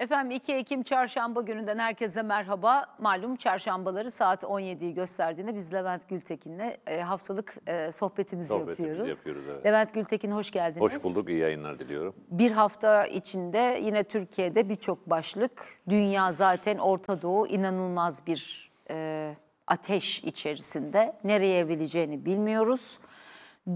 Efendim 2 Ekim çarşamba gününden herkese merhaba. Malum çarşambaları saat 17'yi gösterdiğinde biz Levent Gültekin'le e, haftalık e, sohbetimizi, sohbetimizi yapıyoruz. yapıyoruz evet. Levent Gültekin hoş geldiniz. Hoş bulduk, iyi yayınlar diliyorum. Bir hafta içinde yine Türkiye'de birçok başlık, dünya zaten Orta Doğu inanılmaz bir e, ateş içerisinde. Nereye evrileceğini bilmiyoruz.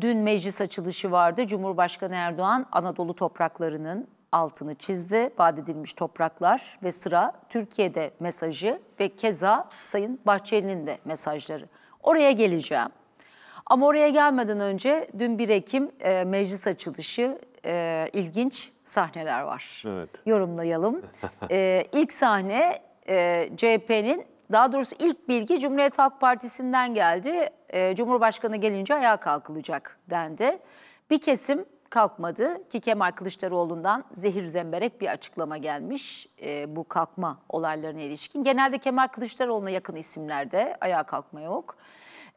Dün meclis açılışı vardı. Cumhurbaşkanı Erdoğan Anadolu topraklarının altını çizdi. Vaat edilmiş topraklar ve sıra Türkiye'de mesajı ve keza Sayın Bahçeli'nin de mesajları. Oraya geleceğim. Ama oraya gelmeden önce dün 1 Ekim e, meclis açılışı e, ilginç sahneler var. Evet. Yorumlayalım. e, ilk sahne e, CHP'nin daha doğrusu ilk bilgi Cumhuriyet Halk Partisi'nden geldi. E, Cumhurbaşkanı gelince ayağa kalkılacak dendi. Bir kesim kalkmadı ki Kemal Kılıçdaroğlu'ndan zehir zemberek bir açıklama gelmiş e, bu kalkma olaylarına ilişkin. Genelde Kemal Kılıçdaroğlu'na yakın isimlerde ayağa kalkma yok.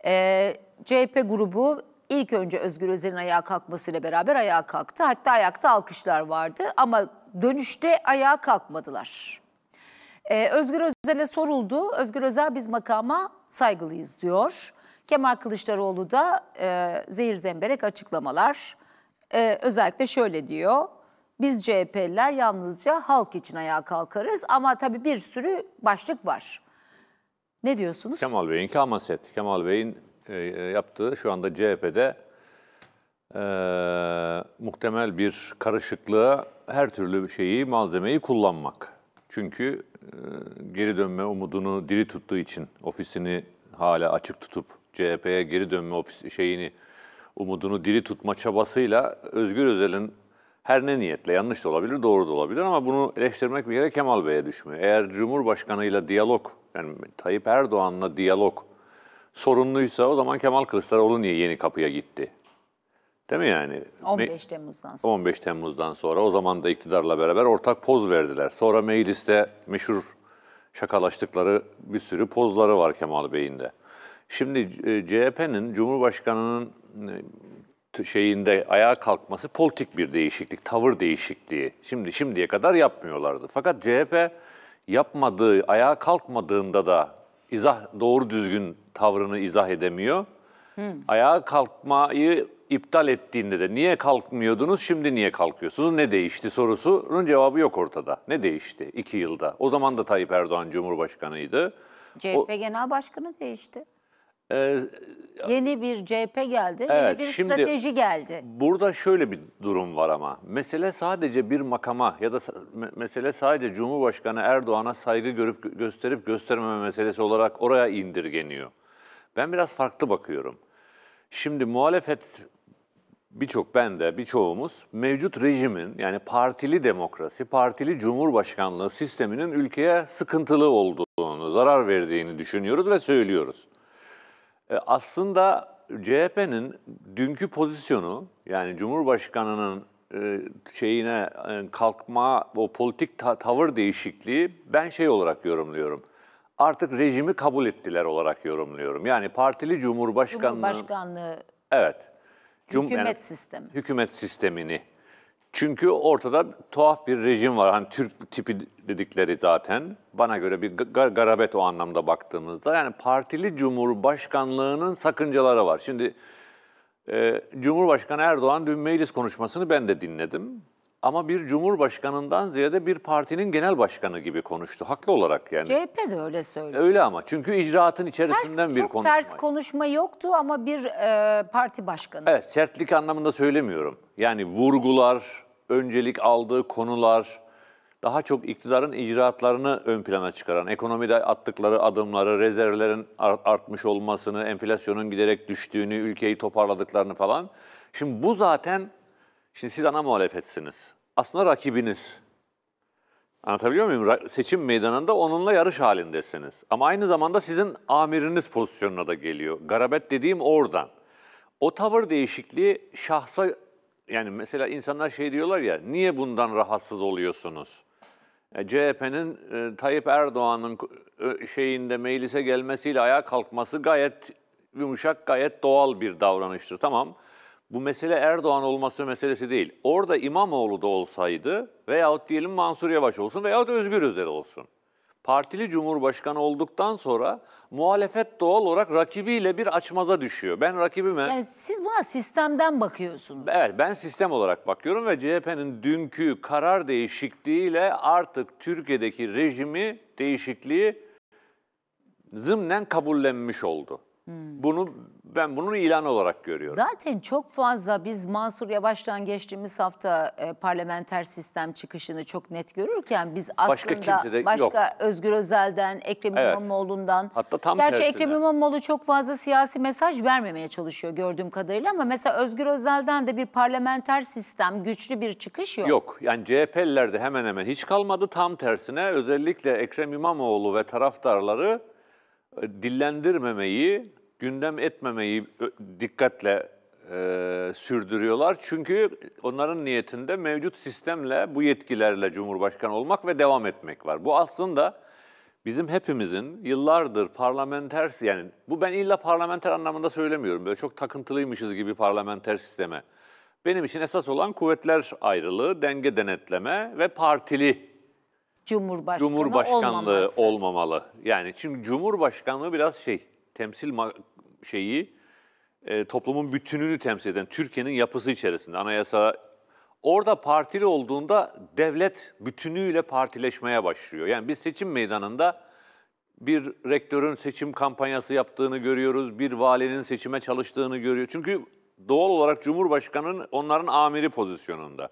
E, CHP grubu ilk önce Özgür Özel'in ayağa kalkmasıyla beraber ayağa kalktı. Hatta ayakta alkışlar vardı ama dönüşte ayağa kalkmadılar. Ee, Özgür Özel'e soruldu. Özgür Özel biz makama saygılıyız diyor. Kemal Kılıçdaroğlu da e, zehir zemberek açıklamalar. Ee, özellikle şöyle diyor. Biz CHP'liler yalnızca halk için ayağa kalkarız ama tabii bir sürü başlık var. Ne diyorsunuz? Kemal Bey'in kamaset. Kemal Bey'in e, e yaptığı şu anda CHP'de e, muhtemel bir karışıklığı her türlü şeyi, malzemeyi kullanmak. Çünkü e, geri dönme umudunu diri tuttuğu için ofisini hala açık tutup CHP'ye geri dönme ofis şeyini umudunu diri tutma çabasıyla Özgür Özel'in her ne niyetle yanlış da olabilir, doğru da olabilir ama bunu eleştirmek bir yere Kemal Bey'e düşmüyor. Eğer Cumhurbaşkanı'yla diyalog, yani Tayyip Erdoğan'la diyalog sorunluysa o zaman Kemal Kılıçdaroğlu niye yeni kapıya gitti? Değil mi yani? 15 Temmuz'dan sonra. 15 Temmuz'dan sonra o zaman da iktidarla beraber ortak poz verdiler. Sonra mecliste meşhur şakalaştıkları bir sürü pozları var Kemal Bey'in de. Şimdi e, CHP'nin Cumhurbaşkanı'nın e, şeyinde ayağa kalkması politik bir değişiklik, tavır değişikliği. Şimdi şimdiye kadar yapmıyorlardı. Fakat CHP yapmadığı, ayağa kalkmadığında da izah doğru düzgün tavrını izah edemiyor. Hmm. Ayağa kalkmayı iptal ettiğinde de niye kalkmıyordunuz, şimdi niye kalkıyorsunuz, ne değişti sorusunun cevabı yok ortada. Ne değişti iki yılda? O zaman da Tayyip Erdoğan Cumhurbaşkanıydı. CHP o, Genel Başkanı değişti e, yeni bir CHP geldi, evet, yeni bir şimdi strateji geldi. Burada şöyle bir durum var ama. Mesele sadece bir makama ya da mesele sadece Cumhurbaşkanı Erdoğan'a saygı görüp gösterip göstermeme meselesi olarak oraya indirgeniyor. Ben biraz farklı bakıyorum. Şimdi muhalefet birçok ben de birçoğumuz mevcut rejimin yani partili demokrasi, partili cumhurbaşkanlığı sisteminin ülkeye sıkıntılı olduğunu, zarar verdiğini düşünüyoruz ve söylüyoruz. E, aslında CHP'nin dünkü pozisyonu yani Cumhurbaşkanı'nın e, şeyine e, kalkma o politik tavır değişikliği ben şey olarak yorumluyorum. Artık rejimi kabul ettiler olarak yorumluyorum. Yani partili cumhurbaşkanlığı Cumhurbaşkanlığı Evet. hükümet yani, sistemi. Hükümet sistemini çünkü ortada tuhaf bir rejim var. Hani Türk tipi dedikleri zaten. Bana göre bir garabet o anlamda baktığımızda. Yani partili cumhurbaşkanlığının sakıncaları var. Şimdi e, Cumhurbaşkanı Erdoğan dün meclis konuşmasını ben de dinledim. Ama bir cumhurbaşkanından ziyade bir partinin genel başkanı gibi konuştu. Haklı olarak yani. CHP de öyle söylüyor. Öyle ama çünkü icraatın içerisinden ters, bir konuşma. ters konuşma yoktu ama bir e, parti başkanı. Evet sertlik anlamında söylemiyorum. Yani vurgular, öncelik aldığı konular, daha çok iktidarın icraatlarını ön plana çıkaran, ekonomide attıkları adımları, rezervlerin artmış olmasını, enflasyonun giderek düştüğünü, ülkeyi toparladıklarını falan. Şimdi bu zaten, şimdi siz ana muhalefetsiniz. Aslında rakibiniz. Anlatabiliyor muyum? seçim meydanında onunla yarış halindesiniz. Ama aynı zamanda sizin amiriniz pozisyonuna da geliyor. Garabet dediğim oradan. O tavır değişikliği şahsa yani mesela insanlar şey diyorlar ya, niye bundan rahatsız oluyorsunuz? E, CHP'nin e, Tayyip Erdoğan'ın şeyinde meclise gelmesiyle ayağa kalkması gayet yumuşak, gayet doğal bir davranıştır. Tamam. Bu mesele Erdoğan olması meselesi değil. Orada İmamoğlu da olsaydı veyahut diyelim Mansur Yavaş olsun veyahut Özgür Özel olsun partili cumhurbaşkanı olduktan sonra muhalefet doğal olarak rakibiyle bir açmaza düşüyor. Ben rakibime... Yani siz buna sistemden bakıyorsunuz. Evet ben sistem olarak bakıyorum ve CHP'nin dünkü karar değişikliğiyle artık Türkiye'deki rejimi değişikliği zımnen kabullenmiş oldu. Hmm. Bunu ben bunu ilan olarak görüyorum. Zaten çok fazla biz Mansur Yavaş'tan geçtiğimiz hafta e, parlamenter sistem çıkışını çok net görürken biz aslında başka, kimse başka yok. Özgür Özel'den, Ekrem evet. İmamoğlu'ndan. Hatta tam Gerçi tersine. Ekrem İmamoğlu çok fazla siyasi mesaj vermemeye çalışıyor gördüğüm kadarıyla ama mesela Özgür Özel'den de bir parlamenter sistem, güçlü bir çıkış yok. Yok. Yani CHP'lilerde hemen hemen hiç kalmadı. Tam tersine özellikle Ekrem İmamoğlu ve taraftarları e, dillendirmemeyi gündem etmemeyi dikkatle e, sürdürüyorlar. Çünkü onların niyetinde mevcut sistemle, bu yetkilerle Cumhurbaşkanı olmak ve devam etmek var. Bu aslında bizim hepimizin yıllardır parlamenter, yani bu ben illa parlamenter anlamında söylemiyorum. Böyle çok takıntılıymışız gibi parlamenter sisteme. Benim için esas olan kuvvetler ayrılığı, denge denetleme ve partili Cumhurbaşkanı Cumhurbaşkanlığı olmaması. olmamalı. Yani çünkü Cumhurbaşkanlığı biraz şey, temsil şeyi e, toplumun bütününü temsil eden Türkiye'nin yapısı içerisinde anayasa orada partili olduğunda devlet bütünüyle partileşmeye başlıyor. Yani biz seçim meydanında bir rektörün seçim kampanyası yaptığını görüyoruz, bir valinin seçime çalıştığını görüyor. Çünkü doğal olarak Cumhurbaşkanı'nın onların amiri pozisyonunda.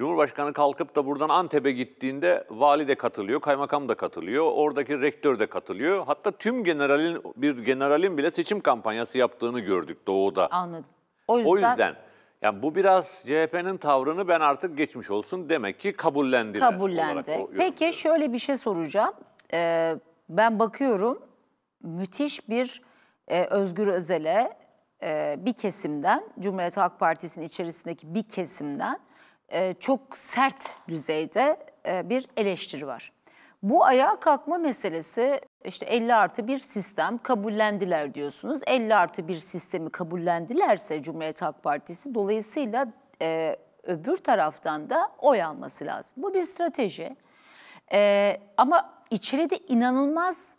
Cumhurbaşkanı kalkıp da buradan Antep'e gittiğinde vali de katılıyor, kaymakam da katılıyor, oradaki rektör de katılıyor. Hatta tüm generalin bir generalin bile seçim kampanyası yaptığını gördük doğuda. Anladım. O yüzden, o yüzden yani bu biraz CHP'nin tavrını ben artık geçmiş olsun demek ki kabullendiler. Kabullendi. Peki şöyle bir şey soracağım. Ee, ben bakıyorum müthiş bir e, Özgür Özel'e e, bir kesimden, Cumhuriyet Halk Partisi'nin içerisindeki bir kesimden e, çok sert düzeyde e, bir eleştiri var. Bu ayağa kalkma meselesi işte 50 artı bir sistem kabullendiler diyorsunuz. 50 artı bir sistemi kabullendilerse Cumhuriyet Halk Partisi dolayısıyla e, öbür taraftan da oy alması lazım. Bu bir strateji. E, ama içeride inanılmaz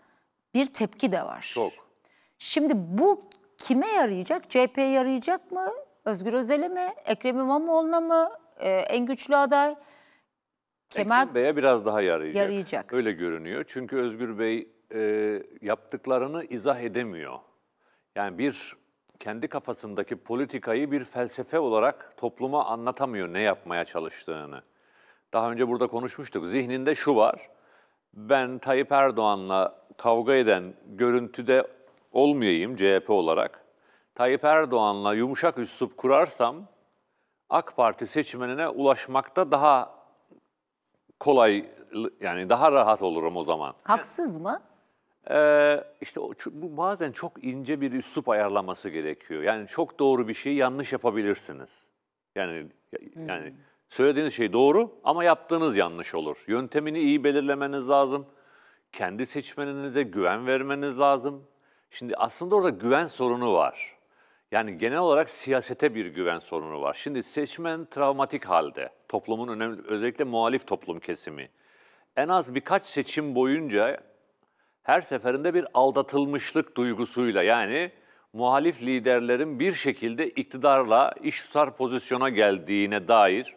bir tepki de var. Çok. Şimdi bu kime yarayacak? CHP'ye yarayacak mı? Özgür Özel'e mi? Ekrem İmamoğlu'na mı? e, en güçlü aday. Kemal Bey'e biraz daha yarayacak. yarayacak. Öyle görünüyor. Çünkü Özgür Bey e, yaptıklarını izah edemiyor. Yani bir kendi kafasındaki politikayı bir felsefe olarak topluma anlatamıyor ne yapmaya çalıştığını. Daha önce burada konuşmuştuk. Zihninde şu var. Ben Tayyip Erdoğan'la kavga eden görüntüde olmayayım CHP olarak. Tayyip Erdoğan'la yumuşak üslup kurarsam AK Parti seçmenine ulaşmakta daha kolay yani daha rahat olurum o zaman. Haksız mı? Ee, işte o, bu bazen çok ince bir üslup ayarlaması gerekiyor. Yani çok doğru bir şeyi yanlış yapabilirsiniz. Yani hmm. yani söylediğiniz şey doğru ama yaptığınız yanlış olur. Yöntemini iyi belirlemeniz lazım. Kendi seçmeninize güven vermeniz lazım. Şimdi aslında orada güven sorunu var. Yani genel olarak siyasete bir güven sorunu var. Şimdi seçmen travmatik halde. Toplumun önemli, özellikle muhalif toplum kesimi. En az birkaç seçim boyunca her seferinde bir aldatılmışlık duygusuyla yani muhalif liderlerin bir şekilde iktidarla iş tutar pozisyona geldiğine dair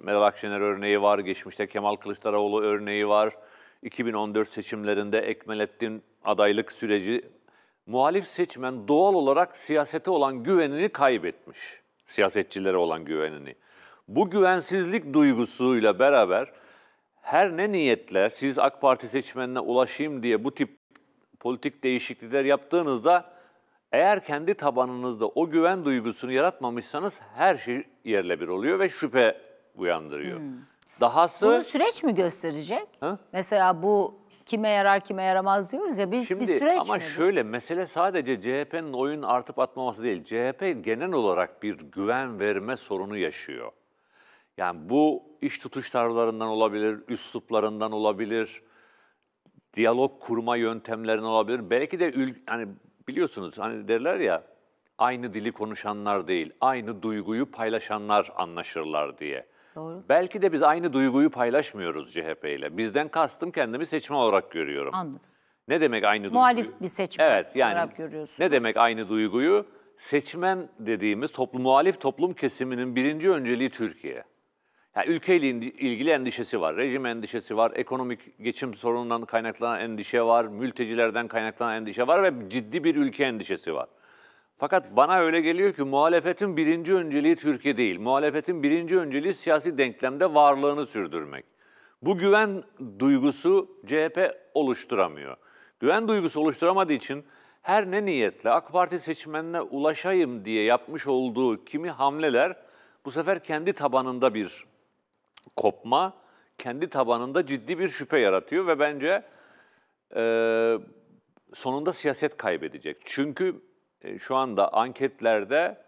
Meral Akşener örneği var, geçmişte Kemal Kılıçdaroğlu örneği var. 2014 seçimlerinde Ekmelettin adaylık süreci muhalif seçmen doğal olarak siyasete olan güvenini kaybetmiş. Siyasetçilere olan güvenini. Bu güvensizlik duygusuyla beraber her ne niyetle siz AK Parti seçmenine ulaşayım diye bu tip politik değişiklikler yaptığınızda eğer kendi tabanınızda o güven duygusunu yaratmamışsanız her şey yerle bir oluyor ve şüphe uyandırıyor. Hmm. Dahası Bunu süreç mi gösterecek? Ha? Mesela bu kime yarar kime yaramaz diyoruz ya biz Şimdi, bir süreç ama mi? şöyle mesele sadece CHP'nin oyun artıp atmaması değil. CHP genel olarak bir güven verme sorunu yaşıyor. Yani bu iş tutuş tarzlarından olabilir, üsluplarından olabilir, diyalog kurma yöntemlerinden olabilir. Belki de hani biliyorsunuz hani derler ya aynı dili konuşanlar değil, aynı duyguyu paylaşanlar anlaşırlar diye. Doğru. Belki de biz aynı duyguyu paylaşmıyoruz CHP ile. Bizden kastım kendimi seçmen olarak görüyorum. Anladım. Ne demek aynı duyguyu? Muhalif bir seçmen evet, yani olarak görüyorsunuz. Ne demek aynı duyguyu? Seçmen dediğimiz toplu muhalif toplum kesiminin birinci önceliği Türkiye. Yani ülkeyle ilgili endişesi var, rejim endişesi var, ekonomik geçim sorunundan kaynaklanan endişe var, mültecilerden kaynaklanan endişe var ve ciddi bir ülke endişesi var. Fakat bana öyle geliyor ki muhalefetin birinci önceliği Türkiye değil. Muhalefetin birinci önceliği siyasi denklemde varlığını sürdürmek. Bu güven duygusu CHP oluşturamıyor. Güven duygusu oluşturamadığı için her ne niyetle AK Parti seçmenine ulaşayım diye yapmış olduğu kimi hamleler bu sefer kendi tabanında bir kopma, kendi tabanında ciddi bir şüphe yaratıyor ve bence e, sonunda siyaset kaybedecek. Çünkü e, şu anda anketlerde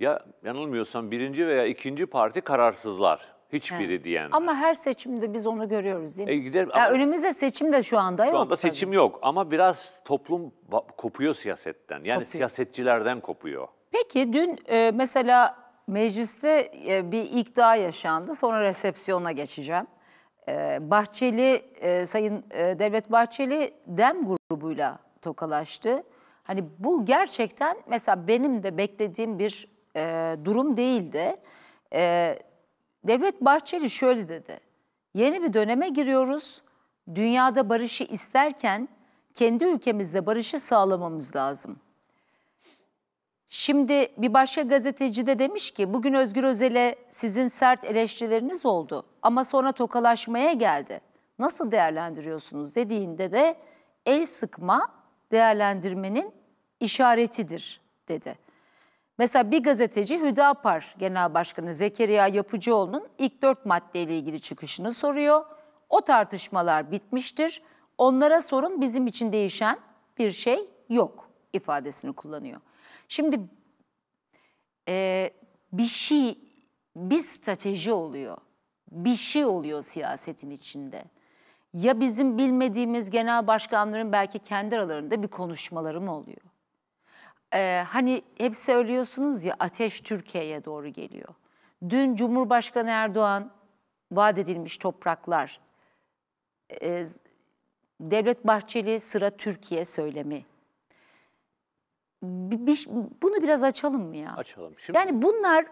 ya yanılmıyorsam birinci veya ikinci parti kararsızlar. Hiçbiri He. diyen. Ama her seçimde biz onu görüyoruz değil mi? E gider, ya önümüzde seçim de şu anda yok. Şu anda seçim tabii. yok ama biraz toplum kopuyor siyasetten. Yani kopuyor. siyasetçilerden kopuyor. Peki dün e, mesela mecliste e, bir ikda yaşandı. Sonra resepsiyona geçeceğim. E, Bahçeli, e, Sayın e, Devlet Bahçeli DEM grubuyla tokalaştı. Hani bu gerçekten mesela benim de beklediğim bir e, durum değildi. E, Devlet Bahçeli şöyle dedi. Yeni bir döneme giriyoruz. Dünyada barışı isterken kendi ülkemizde barışı sağlamamız lazım. Şimdi bir başka gazeteci de demiş ki bugün Özgür Özel'e sizin sert eleştirileriniz oldu ama sonra tokalaşmaya geldi. Nasıl değerlendiriyorsunuz dediğinde de el sıkma değerlendirmenin işaretidir dedi. Mesela bir gazeteci Hüdapar Genel Başkanı Zekeriya Yapıcıoğlu'nun ilk dört maddeyle ilgili çıkışını soruyor. O tartışmalar bitmiştir. Onlara sorun bizim için değişen bir şey yok ifadesini kullanıyor. Şimdi e, bir şey, bir strateji oluyor. Bir şey oluyor siyasetin içinde ya bizim bilmediğimiz genel başkanların belki kendi aralarında bir konuşmaları mı oluyor? Ee, hani hep söylüyorsunuz ya ateş Türkiye'ye doğru geliyor. Dün Cumhurbaşkanı Erdoğan vaat edilmiş topraklar, e, Devlet Bahçeli sıra Türkiye söylemi. Bir, bunu biraz açalım mı ya? Açalım. Şimdi... Yani bunlar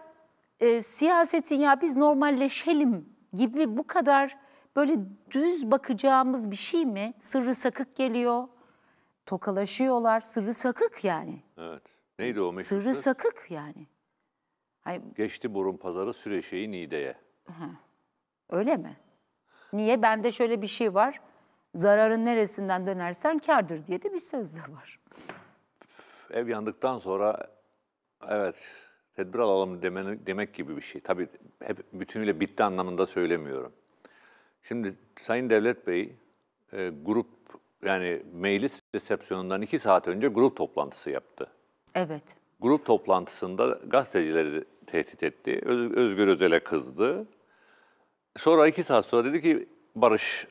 e, siyasetin ya biz normalleşelim gibi bu kadar böyle düz bakacağımız bir şey mi? Sırrı sakık geliyor. Tokalaşıyorlar. Sırrı sakık yani. Evet. Neydi o meşhur? Sırrı sakık yani. Hani... Geçti burun pazarı süreşeyi Niğde'ye. Hı. Öyle mi? Niye? Bende şöyle bir şey var. Zararın neresinden dönersen kardır diye de bir söz de var. Ev yandıktan sonra evet tedbir alalım demek gibi bir şey. Tabii hep bütünüyle bitti anlamında söylemiyorum. Şimdi Sayın Devlet Bey e, grup yani meclis resepsiyonundan iki saat önce grup toplantısı yaptı. Evet. Grup toplantısında gazetecileri tehdit etti. Öz, Özgür Özel'e kızdı. Sonra iki saat sonra dedi ki barış,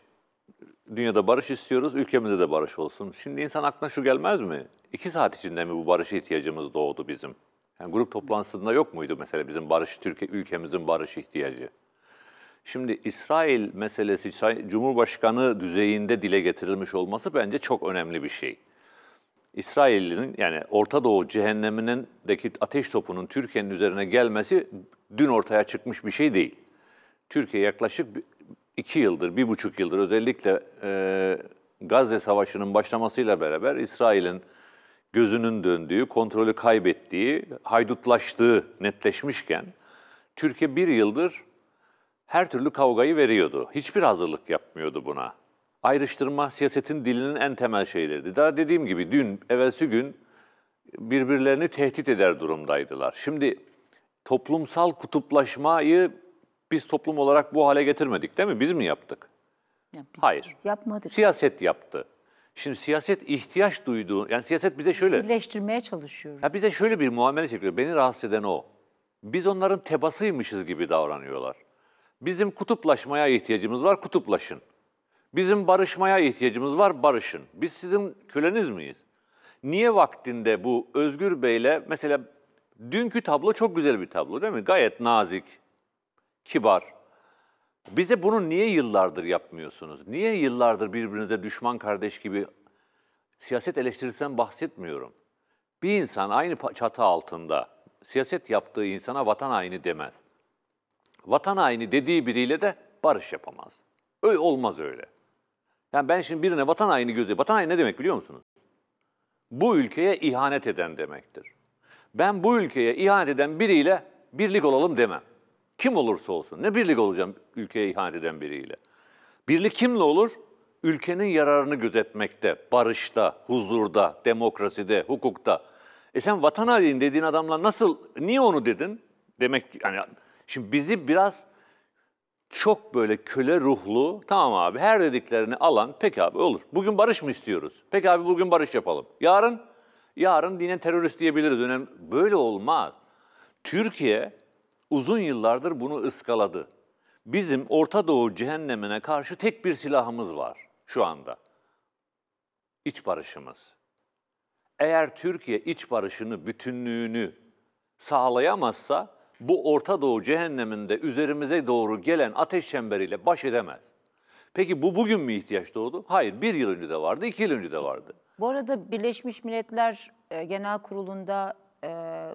dünyada barış istiyoruz, ülkemizde de barış olsun. Şimdi insan aklına şu gelmez mi? İki saat içinde mi bu barışa ihtiyacımız doğdu bizim? Yani grup toplantısında yok muydu mesela bizim barış, Türkiye, ülkemizin barış ihtiyacı? Şimdi İsrail meselesi Cumhurbaşkanı düzeyinde dile getirilmiş olması bence çok önemli bir şey. İsrail'in yani Orta Doğu cehennemindeki ateş topunun Türkiye'nin üzerine gelmesi dün ortaya çıkmış bir şey değil. Türkiye yaklaşık iki yıldır, bir buçuk yıldır özellikle e, Gazze Savaşı'nın başlamasıyla beraber İsrail'in gözünün döndüğü, kontrolü kaybettiği, haydutlaştığı netleşmişken Türkiye bir yıldır her türlü kavgayı veriyordu. Hiçbir hazırlık yapmıyordu buna. Ayrıştırma siyasetin dilinin en temel şeyleriydi. Daha dediğim gibi dün, evvelsi gün birbirlerini tehdit eder durumdaydılar. Şimdi toplumsal kutuplaşmayı biz toplum olarak bu hale getirmedik değil mi? Biz mi yaptık? Ya biz, Hayır. Biz yapmadık. Siyaset yaptı. Şimdi siyaset ihtiyaç duyduğu, yani siyaset bize şöyle... Birleştirmeye çalışıyor. Ya bize şöyle bir muamele çekiyor. Beni rahatsız eden o. Biz onların tebasıymışız gibi davranıyorlar. Bizim kutuplaşmaya ihtiyacımız var, kutuplaşın. Bizim barışmaya ihtiyacımız var, barışın. Biz sizin köleniz miyiz? Niye vaktinde bu Özgür Bey'le mesela dünkü tablo çok güzel bir tablo değil mi? Gayet nazik, kibar. Bize bunu niye yıllardır yapmıyorsunuz? Niye yıllardır birbirinize düşman kardeş gibi siyaset eleştirisinden bahsetmiyorum. Bir insan aynı çatı altında siyaset yaptığı insana vatan haini demez vatan haini dediği biriyle de barış yapamaz. Öyle olmaz öyle. Yani ben şimdi birine vatan haini gözü, vatan haini ne demek biliyor musunuz? Bu ülkeye ihanet eden demektir. Ben bu ülkeye ihanet eden biriyle birlik olalım demem. Kim olursa olsun. Ne birlik olacağım ülkeye ihanet eden biriyle. Birlik kimle olur? Ülkenin yararını gözetmekte, barışta, huzurda, demokraside, hukukta. E sen vatan haini dediğin adamla nasıl, niye onu dedin? Demek yani Şimdi bizi biraz çok böyle köle ruhlu, tamam abi her dediklerini alan, peki abi olur. Bugün barış mı istiyoruz? Peki abi bugün barış yapalım. Yarın, yarın dine terörist diyebiliriz. Önemli. Böyle olmaz. Türkiye uzun yıllardır bunu ıskaladı. Bizim Orta Doğu cehennemine karşı tek bir silahımız var şu anda. İç barışımız. Eğer Türkiye iç barışını, bütünlüğünü sağlayamazsa bu Orta Doğu cehenneminde üzerimize doğru gelen ateş çemberiyle baş edemez. Peki bu bugün mü ihtiyaç doğdu? Hayır, bir yıl önce de vardı, iki yıl önce de vardı. Bu arada Birleşmiş Milletler e, Genel Kurulu'nda e,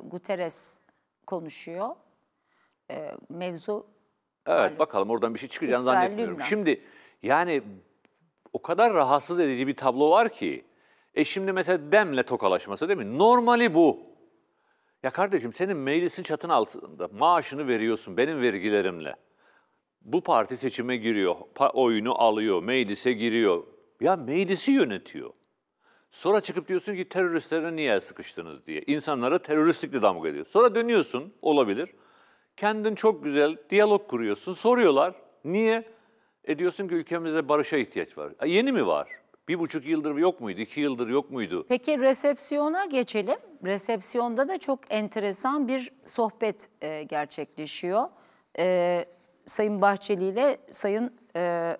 Guterres konuşuyor. E, mevzu... Evet, malum. bakalım oradan bir şey çıkacağını İsrail zannetmiyorum. Lübnan. Şimdi yani o kadar rahatsız edici bir tablo var ki... E şimdi mesela Dem'le tokalaşması değil mi? Normali bu. Ya kardeşim senin meclisin çatın altında maaşını veriyorsun benim vergilerimle. Bu parti seçime giriyor, oyunu alıyor, meclise giriyor. Ya meclisi yönetiyor. Sonra çıkıp diyorsun ki teröristlere niye sıkıştınız diye. İnsanlara teröristlikle damga ediyor. Sonra dönüyorsun, olabilir. Kendin çok güzel diyalog kuruyorsun. Soruyorlar, niye? E diyorsun ki ülkemizde barışa ihtiyaç var. E yeni mi var? Bir buçuk yıldır yok muydu? İki yıldır yok muydu? Peki resepsiyona geçelim. Resepsiyonda da çok enteresan bir sohbet e, gerçekleşiyor. E, Sayın Bahçeli ile Sayın e,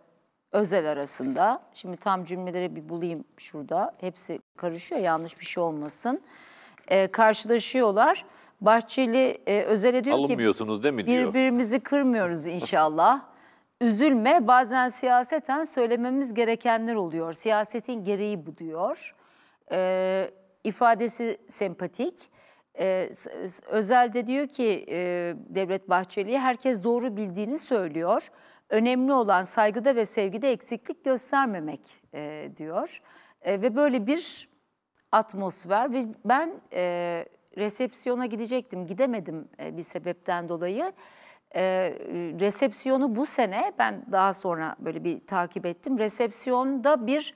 Özel arasında. Şimdi tam cümleleri bir bulayım şurada. Hepsi karışıyor yanlış bir şey olmasın. E, karşılaşıyorlar. Bahçeli e, Özel'e diyor ki... Alınmıyorsunuz değil mi diyor. Birbirimizi kırmıyoruz inşallah üzülme bazen siyaseten söylememiz gerekenler oluyor. Siyasetin gereği bu diyor. E, ifadesi sempatik. E, de diyor ki e, Devlet Bahçeli herkes doğru bildiğini söylüyor. Önemli olan saygıda ve sevgide eksiklik göstermemek e, diyor. E, ve böyle bir atmosfer ve ben e, resepsiyona gidecektim gidemedim e, bir sebepten dolayı. Ee, e, resepsiyonu bu sene ben daha sonra böyle bir takip ettim. Resepsiyonda bir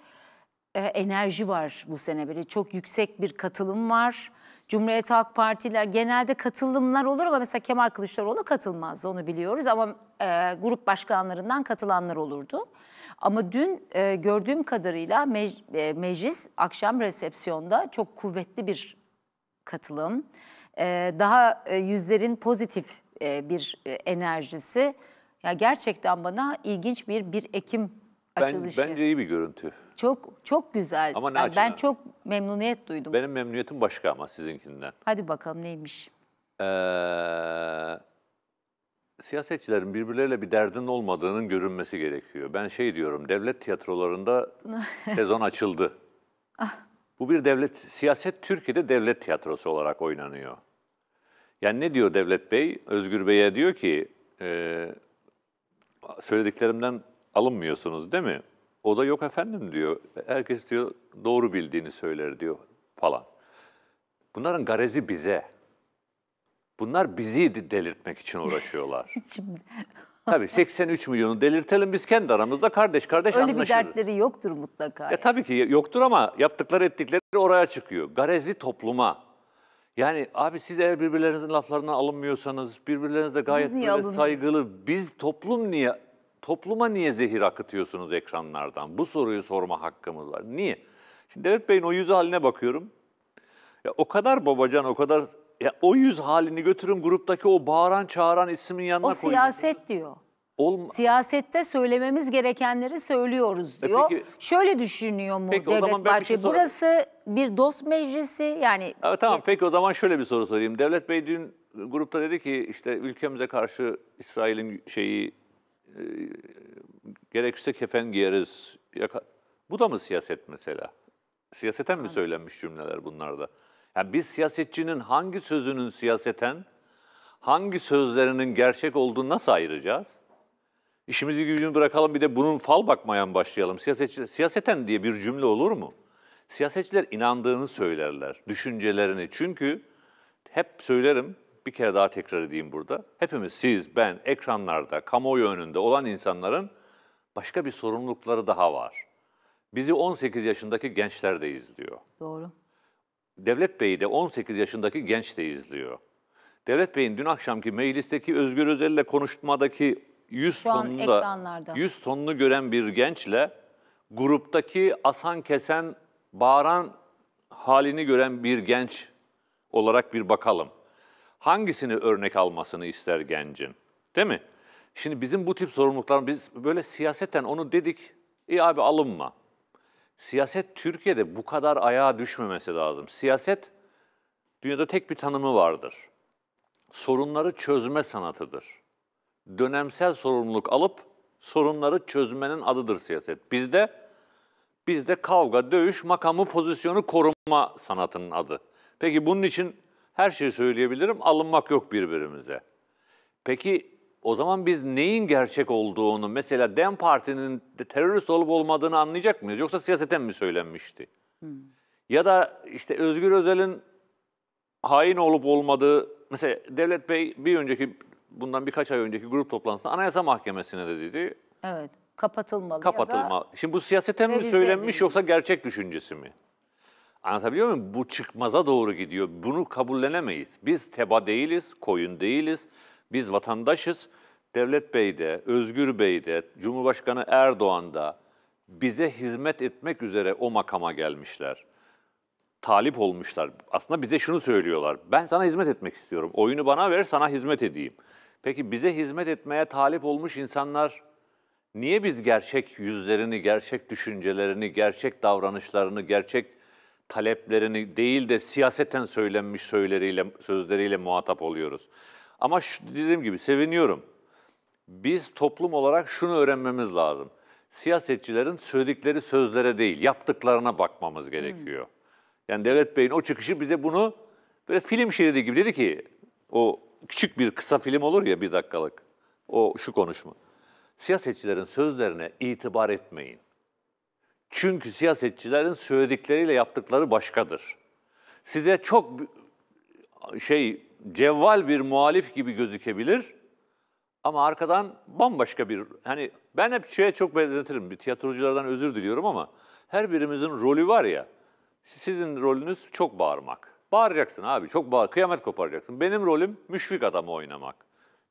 e, enerji var bu sene böyle çok yüksek bir katılım var. Cumhuriyet Halk Partiler genelde katılımlar olur ama mesela Kemal Kılıçdaroğlu katılmaz onu biliyoruz ama e, grup başkanlarından katılanlar olurdu. Ama dün e, gördüğüm kadarıyla me e, meclis akşam resepsiyonda çok kuvvetli bir katılım. E, daha e, yüzlerin pozitif e, bir e, enerjisi. Ya gerçekten bana ilginç bir bir Ekim açılışı. Ben, bence iyi bir görüntü. Çok çok güzel. Ama ne yani ben çok memnuniyet duydum. Benim memnuniyetim başka ama sizinkinden. Hadi bakalım neymiş? Ee, siyasetçilerin birbirleriyle bir derdinin olmadığının görünmesi gerekiyor. Ben şey diyorum, devlet tiyatrolarında sezon açıldı. Ah. Bu bir devlet, siyaset Türkiye'de devlet tiyatrosu olarak oynanıyor. Yani ne diyor Devlet Bey? Özgür Bey'e diyor ki, e, söylediklerimden alınmıyorsunuz değil mi? O da yok efendim diyor. Herkes diyor doğru bildiğini söyler diyor falan. Bunların garezi bize. Bunlar bizi delirtmek için uğraşıyorlar. Şimdi... Tabii 83 milyonu delirtelim biz kendi aramızda kardeş kardeş Öyle anlaşırız. Öyle bir dertleri yoktur mutlaka. Ya e yani. tabii ki yoktur ama yaptıkları ettikleri oraya çıkıyor. Garezi topluma yani abi siz eğer birbirlerinizin laflarından alınmıyorsanız, birbirlerinize gayet böyle saygılı, biz toplum niye, topluma niye zehir akıtıyorsunuz ekranlardan? Bu soruyu sorma hakkımız var. Niye? Şimdi Devlet Bey'in o yüz haline bakıyorum. Ya o kadar babacan, o kadar ya o yüz halini götürün gruptaki o bağıran çağıran ismin yanına koyun. O siyaset koyun. diyor. Olma... Siyasette söylememiz gerekenleri söylüyoruz e diyor. E peki, Şöyle düşünüyor mu peki, Devlet Bahçeli? şey Burası bir dost meclisi yani... E, tamam peki o zaman şöyle bir soru sorayım. Devlet Bey dün grupta dedi ki işte ülkemize karşı İsrail'in şeyi e, gerekirse kefen giyeriz. Yaka... Bu da mı siyaset mesela? Siyaseten Hı. mi söylenmiş cümleler bunlar da? Yani biz siyasetçinin hangi sözünün siyaseten, hangi sözlerinin gerçek olduğunu nasıl ayıracağız? İşimizi gücünü bırakalım bir de bunun fal bakmaya mı başlayalım? Siyasetçi siyaseten diye bir cümle olur mu? Siyasetçiler inandığını söylerler, düşüncelerini. Çünkü hep söylerim, bir kere daha tekrar edeyim burada. Hepimiz siz, ben, ekranlarda, kamuoyu önünde olan insanların başka bir sorumlulukları daha var. Bizi 18 yaşındaki gençler de izliyor. Doğru. Devlet Bey'i de 18 yaşındaki genç de izliyor. Devlet Bey'in dün akşamki meclisteki Özgür Özel'le konuşmadaki 100 Şu tonunu da, 100 tonunu gören bir gençle gruptaki asan kesen bağıran halini gören bir genç olarak bir bakalım. Hangisini örnek almasını ister gencin? Değil mi? Şimdi bizim bu tip sorumluluklar biz böyle siyaseten onu dedik. İyi abi alınma. Siyaset Türkiye'de bu kadar ayağa düşmemesi lazım. Siyaset dünyada tek bir tanımı vardır. Sorunları çözme sanatıdır dönemsel sorumluluk alıp sorunları çözmenin adıdır siyaset. Bizde bizde kavga, dövüş, makamı, pozisyonu koruma sanatının adı. Peki bunun için her şeyi söyleyebilirim, alınmak yok birbirimize. Peki o zaman biz neyin gerçek olduğunu, mesela DEM Parti'nin terörist olup olmadığını anlayacak mıyız? Yoksa siyaseten mi söylenmişti? Hmm. Ya da işte Özgür Özel'in hain olup olmadığı, mesela Devlet Bey bir önceki bundan birkaç ay önceki grup toplantısında Anayasa Mahkemesi'ne de dedi. Evet. Kapatılmalı Kapatılma. ya da Şimdi bu siyasete mi söylenmiş yoksa gerçek düşüncesi mi? Anlatabiliyor muyum? Bu çıkmaza doğru gidiyor. Bunu kabullenemeyiz. Biz teba değiliz, koyun değiliz. Biz vatandaşız. Devlet de, Özgür de, Cumhurbaşkanı Erdoğan da bize hizmet etmek üzere o makama gelmişler. Talip olmuşlar. Aslında bize şunu söylüyorlar. Ben sana hizmet etmek istiyorum. Oyunu bana ver, sana hizmet edeyim. Peki bize hizmet etmeye talip olmuş insanlar niye biz gerçek yüzlerini, gerçek düşüncelerini, gerçek davranışlarını, gerçek taleplerini değil de siyaseten söylenmiş söyleriyle, sözleriyle muhatap oluyoruz? Ama şu, dediğim gibi seviniyorum. Biz toplum olarak şunu öğrenmemiz lazım. Siyasetçilerin söyledikleri sözlere değil, yaptıklarına bakmamız hmm. gerekiyor. Hmm. Yani Devlet Bey'in o çıkışı bize bunu böyle film şeridi gibi dedi ki o küçük bir kısa film olur ya bir dakikalık. O şu konuşma. Siyasetçilerin sözlerine itibar etmeyin. Çünkü siyasetçilerin söyledikleriyle yaptıkları başkadır. Size çok şey cevval bir muhalif gibi gözükebilir ama arkadan bambaşka bir hani ben hep şeye çok benzetirim. Bir tiyatroculardan özür diliyorum ama her birimizin rolü var ya. Sizin rolünüz çok bağırmak. Bağıracaksın abi çok bağır, kıyamet koparacaksın. Benim rolüm müşfik adamı oynamak.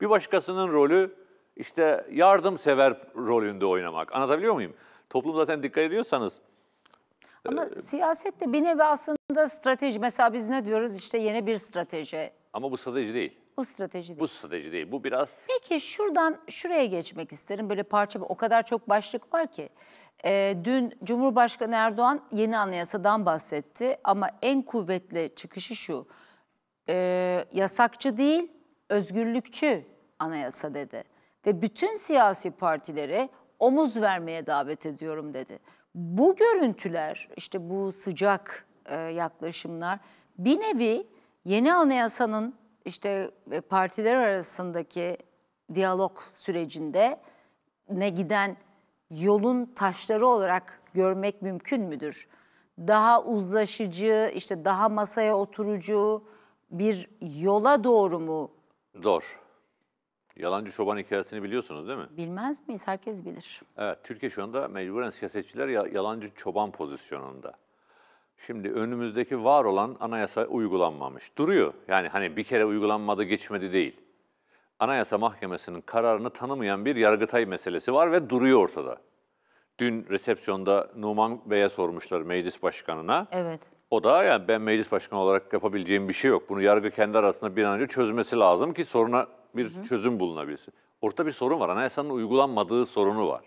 Bir başkasının rolü işte yardımsever rolünde oynamak. Anlatabiliyor muyum? Toplum zaten dikkat ediyorsanız. Ama e, siyasette bir nevi aslında strateji. Mesela biz ne diyoruz işte yeni bir strateji. Ama bu strateji değil. Bu strateji değil. Bu strateji değil. Bu biraz... Peki şuradan şuraya geçmek isterim. Böyle parça o kadar çok başlık var ki. E, dün Cumhurbaşkanı Erdoğan yeni anayasadan bahsetti ama en kuvvetli çıkışı şu. E, yasakçı değil, özgürlükçü anayasa dedi. Ve bütün siyasi partileri omuz vermeye davet ediyorum dedi. Bu görüntüler, işte bu sıcak e, yaklaşımlar bir nevi yeni anayasanın işte e, partiler arasındaki diyalog sürecinde ne giden yolun taşları olarak görmek mümkün müdür? Daha uzlaşıcı, işte daha masaya oturucu bir yola doğru mu? Zor. Yalancı çoban hikayesini biliyorsunuz değil mi? Bilmez miyiz? Herkes bilir. Evet, Türkiye şu anda mecburen siyasetçiler yalancı çoban pozisyonunda. Şimdi önümüzdeki var olan anayasa uygulanmamış. Duruyor. Yani hani bir kere uygulanmadı geçmedi değil. Anayasa Mahkemesi'nin kararını tanımayan bir Yargıtay meselesi var ve duruyor ortada. Dün resepsiyonda Numan Bey'e sormuşlar meclis başkanına. Evet. O da yani ben meclis başkanı olarak yapabileceğim bir şey yok. Bunu yargı kendi arasında bir an önce çözmesi lazım ki soruna bir Hı. çözüm bulunabilsin. Orta bir sorun var. Anayasanın uygulanmadığı sorunu var.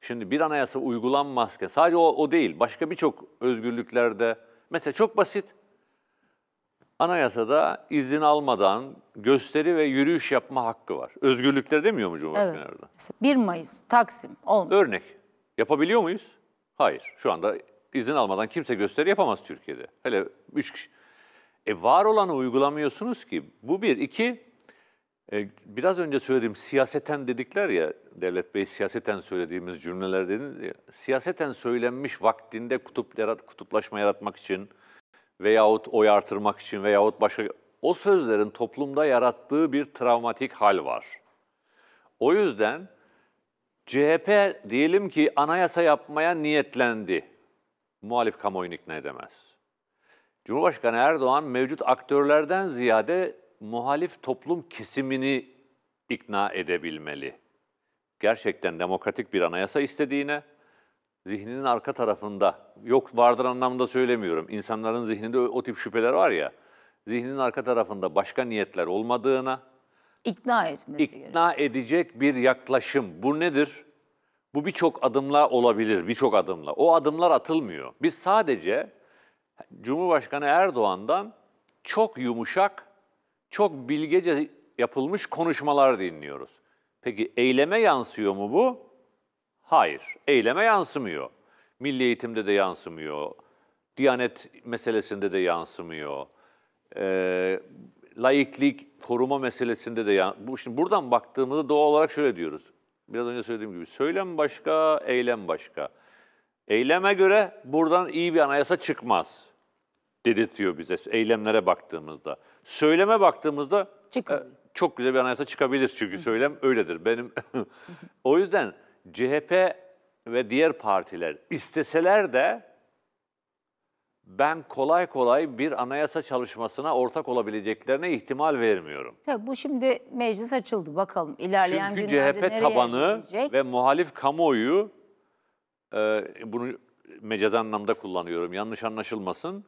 Şimdi bir anayasa uygulanmazken sadece o, o değil başka birçok özgürlüklerde mesela çok basit anayasada izin almadan gösteri ve yürüyüş yapma hakkı var. Özgürlükler demiyor mu Cumhurbaşkanı evet. Erdoğan? 1 Mayıs, Taksim, olmuyor. Örnek. Yapabiliyor muyuz? Hayır. Şu anda izin almadan kimse gösteri yapamaz Türkiye'de. Hele 3 kişi. E var olanı uygulamıyorsunuz ki. Bu bir. iki e, biraz önce söylediğim siyaseten dedikler ya, Devlet Bey siyaseten söylediğimiz cümleler dediniz siyaseten söylenmiş vaktinde kutup yarat, kutuplaşma yaratmak için, veyahut oy artırmak için veyahut başka o sözlerin toplumda yarattığı bir travmatik hal var. O yüzden CHP diyelim ki anayasa yapmaya niyetlendi. Muhalif kamuoyunu ikna edemez. Cumhurbaşkanı Erdoğan mevcut aktörlerden ziyade muhalif toplum kesimini ikna edebilmeli. Gerçekten demokratik bir anayasa istediğine, zihninin arka tarafında, yok vardır anlamında söylemiyorum. İnsanların zihninde o, o tip şüpheler var ya, zihninin arka tarafında başka niyetler olmadığına, ikna etmesi ikna gerekiyor. edecek bir yaklaşım. Bu nedir? Bu birçok adımla olabilir, birçok adımla. O adımlar atılmıyor. Biz sadece Cumhurbaşkanı Erdoğan'dan çok yumuşak, çok bilgece yapılmış konuşmalar dinliyoruz. Peki eyleme yansıyor mu bu? Hayır, eyleme yansımıyor. Milli eğitimde de yansımıyor. Diyanet meselesinde de yansımıyor. E, laiklik koruma meselesinde de yansımıyor. bu şimdi buradan baktığımızda doğal olarak şöyle diyoruz. Biraz önce söylediğim gibi söylem başka, eylem başka. Eyleme göre buradan iyi bir anayasa çıkmaz dedirtiyor bize eylemlere baktığımızda. Söyleme baktığımızda e, çok güzel bir anayasa çıkabilir çünkü söylem öyledir. Benim o yüzden CHP ve diğer partiler isteseler de ben kolay kolay bir anayasa çalışmasına ortak olabileceklerine ihtimal vermiyorum. Tabii bu şimdi meclis açıldı bakalım ilerleyen Çünkü günlerde nereye CHP tabanı gidecek? ve muhalif kamuoyu e, bunu mecaz anlamda kullanıyorum yanlış anlaşılmasın.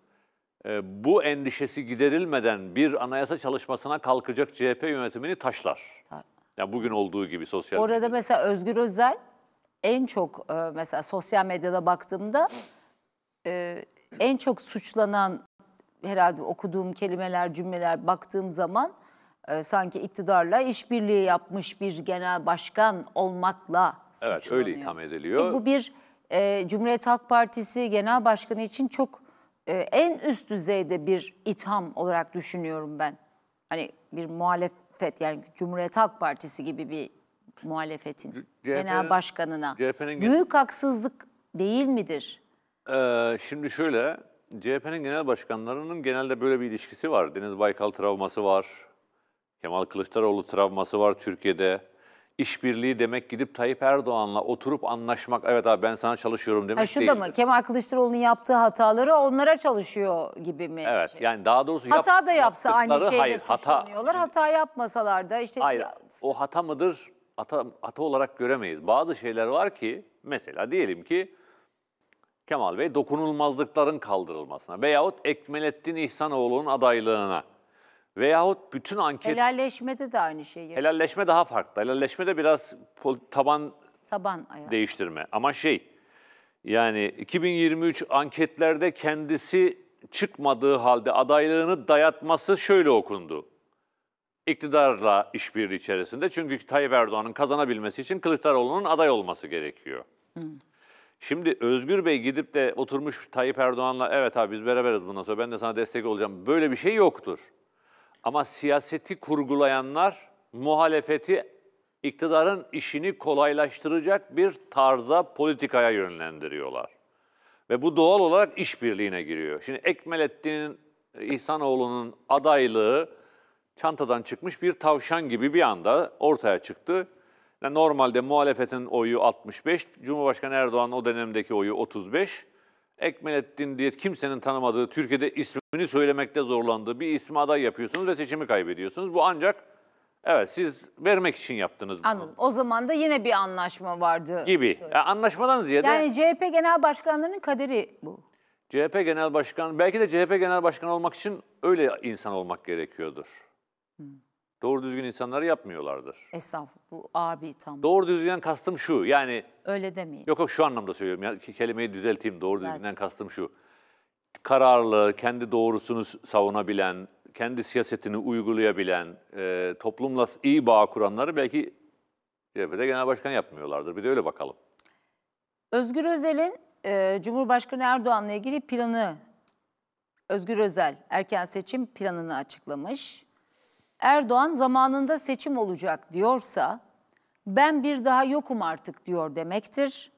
E, bu endişesi giderilmeden bir anayasa çalışmasına kalkacak CHP yönetimini taşlar. Tabii. Yani bugün olduğu gibi sosyal. Orada gibi. mesela Özgür Özel en çok e, mesela sosyal medyada baktığımda e, en çok suçlanan herhalde okuduğum kelimeler, cümleler baktığım zaman e, sanki iktidarla işbirliği yapmış bir genel başkan olmakla suçlanıyor. Evet öyle itham ediliyor. Çünkü bu bir e, Cumhuriyet Halk Partisi genel başkanı için çok e, en üst düzeyde bir itham olarak düşünüyorum ben. Hani bir muhalefet yani Cumhuriyet Halk Partisi gibi bir muhalefetin, CHP, genel başkanına. CHP'nin Büyük haksızlık değil midir? Ee, şimdi şöyle, CHP'nin genel başkanlarının genelde böyle bir ilişkisi var. Deniz Baykal travması var, Kemal Kılıçdaroğlu travması var Türkiye'de. İşbirliği demek gidip Tayyip Erdoğan'la oturup anlaşmak, evet abi ben sana çalışıyorum demek ha, değil. Şu da mı? Kemal Kılıçdaroğlu'nun yaptığı hataları onlara çalışıyor gibi mi? Evet şey, yani daha doğrusu yap, Hata da yapsa aynı şeyle hayır, suçlanıyorlar. Hata, hata yapmasalar da işte... Hayır, o hata mıdır ata, ata olarak göremeyiz. Bazı şeyler var ki mesela diyelim ki Kemal Bey dokunulmazlıkların kaldırılmasına veyahut Ekmelettin İhsanoğlu'nun adaylığına veyahut bütün anket... Helalleşmede de aynı şey. Yaşıyor. Helalleşme daha farklı. Helalleşmede biraz taban, taban ayağı. değiştirme. Ama şey yani 2023 anketlerde kendisi çıkmadığı halde adaylığını dayatması şöyle okundu iktidarla işbirliği içerisinde. Çünkü Tayyip Erdoğan'ın kazanabilmesi için Kılıçdaroğlu'nun aday olması gerekiyor. Hı. Şimdi Özgür Bey gidip de oturmuş Tayyip Erdoğan'la evet abi biz beraberiz bundan sonra ben de sana destek olacağım. Böyle bir şey yoktur. Ama siyaseti kurgulayanlar muhalefeti iktidarın işini kolaylaştıracak bir tarza politikaya yönlendiriyorlar. Ve bu doğal olarak işbirliğine giriyor. Şimdi Ekmelettin İhsanoğlu'nun adaylığı çantadan çıkmış bir tavşan gibi bir anda ortaya çıktı. Yani normalde muhalefetin oyu 65, Cumhurbaşkanı Erdoğan o dönemdeki oyu 35. Ekmelettin diye kimsenin tanımadığı, Türkiye'de ismini söylemekte zorlandığı bir ismi aday yapıyorsunuz ve seçimi kaybediyorsunuz. Bu ancak evet siz vermek için yaptınız bunu. Anladım. O zaman da yine bir anlaşma vardı. Gibi. Yani anlaşmadan ziyade... Yani CHP Genel Başkanları'nın kaderi bu. CHP Genel Başkan, belki de CHP Genel Başkanı olmak için öyle insan olmak gerekiyordur. Doğru düzgün insanları yapmıyorlardır. Estağfurullah bu ağır bir itham. Doğru düzgünden kastım şu yani. Öyle demeyin. Yok yok şu anlamda söylüyorum. Yani kelimeyi düzelteyim. Doğru Zaten. düzgünden kastım şu. Kararlı, kendi doğrusunu savunabilen, kendi siyasetini uygulayabilen, e, toplumla iyi bağ kuranları belki CHP'de genel başkan yapmıyorlardır. Bir de öyle bakalım. Özgür Özel'in e, Cumhurbaşkanı Erdoğan'la ilgili planı, Özgür Özel erken seçim planını açıklamış. Erdoğan zamanında seçim olacak diyorsa ben bir daha yokum artık diyor demektir.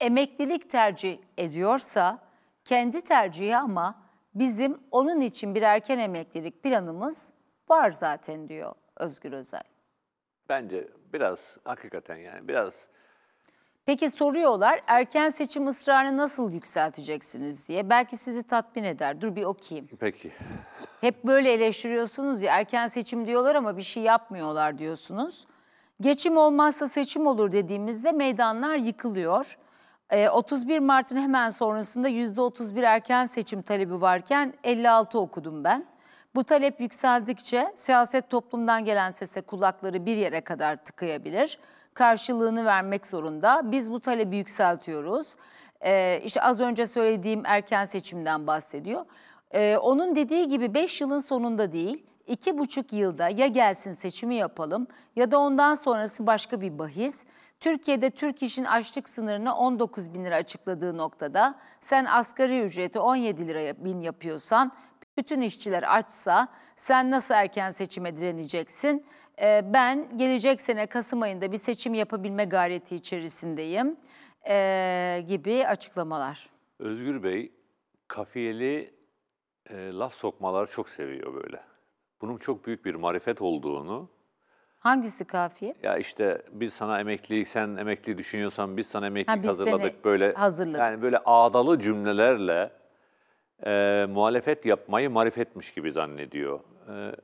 Emeklilik tercih ediyorsa kendi tercihi ama bizim onun için bir erken emeklilik planımız var zaten diyor Özgür Özel. Bence biraz hakikaten yani biraz Peki soruyorlar erken seçim ısrarını nasıl yükselteceksiniz diye. Belki sizi tatmin eder. Dur bir okuyayım. Peki. Hep böyle eleştiriyorsunuz ya erken seçim diyorlar ama bir şey yapmıyorlar diyorsunuz. Geçim olmazsa seçim olur dediğimizde meydanlar yıkılıyor. Ee, 31 Mart'ın hemen sonrasında %31 erken seçim talebi varken 56 okudum ben. Bu talep yükseldikçe siyaset toplumdan gelen sese kulakları bir yere kadar tıkayabilir karşılığını vermek zorunda. Biz bu talebi yükseltiyoruz. Ee, işte az önce söylediğim erken seçimden bahsediyor. Ee, onun dediği gibi 5 yılın sonunda değil, iki buçuk yılda ya gelsin seçimi yapalım ya da ondan sonrası başka bir bahis. Türkiye'de Türk işin açlık sınırını 19 bin lira açıkladığı noktada sen asgari ücreti 17 lira bin yapıyorsan bütün işçiler açsa sen nasıl erken seçime direneceksin? Ee, ben gelecek sene Kasım ayında bir seçim yapabilme gayreti içerisindeyim e, gibi açıklamalar. Özgür Bey kafiyeli e, laf sokmaları çok seviyor böyle. Bunun çok büyük bir marifet olduğunu Hangisi kafiye? Ya işte biz sana emekli, sen emekli düşünüyorsan biz sana emekli ha, biz böyle. Hazırladık. Yani böyle ağdalı cümlelerle e, muhalefet yapmayı marifetmiş gibi zannediyor. E,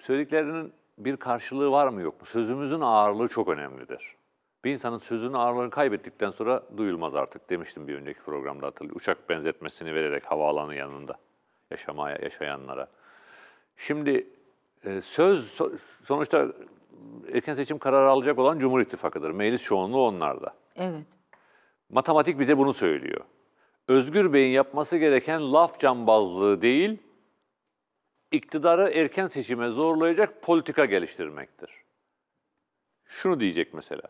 söylediklerinin bir karşılığı var mı yok mu? Sözümüzün ağırlığı çok önemlidir. Bir insanın sözünün ağırlığını kaybettikten sonra duyulmaz artık demiştim bir önceki programda hatırlıyorum. Uçak benzetmesini vererek havaalanı yanında yaşamaya yaşayanlara. Şimdi e, söz sonuçta erken seçim kararı alacak olan Cumhur İttifakı'dır. Meclis çoğunluğu onlarda. Evet. Matematik bize bunu söylüyor. Özgür Bey'in yapması gereken laf cambazlığı değil, iktidarı erken seçime zorlayacak politika geliştirmektir. Şunu diyecek mesela.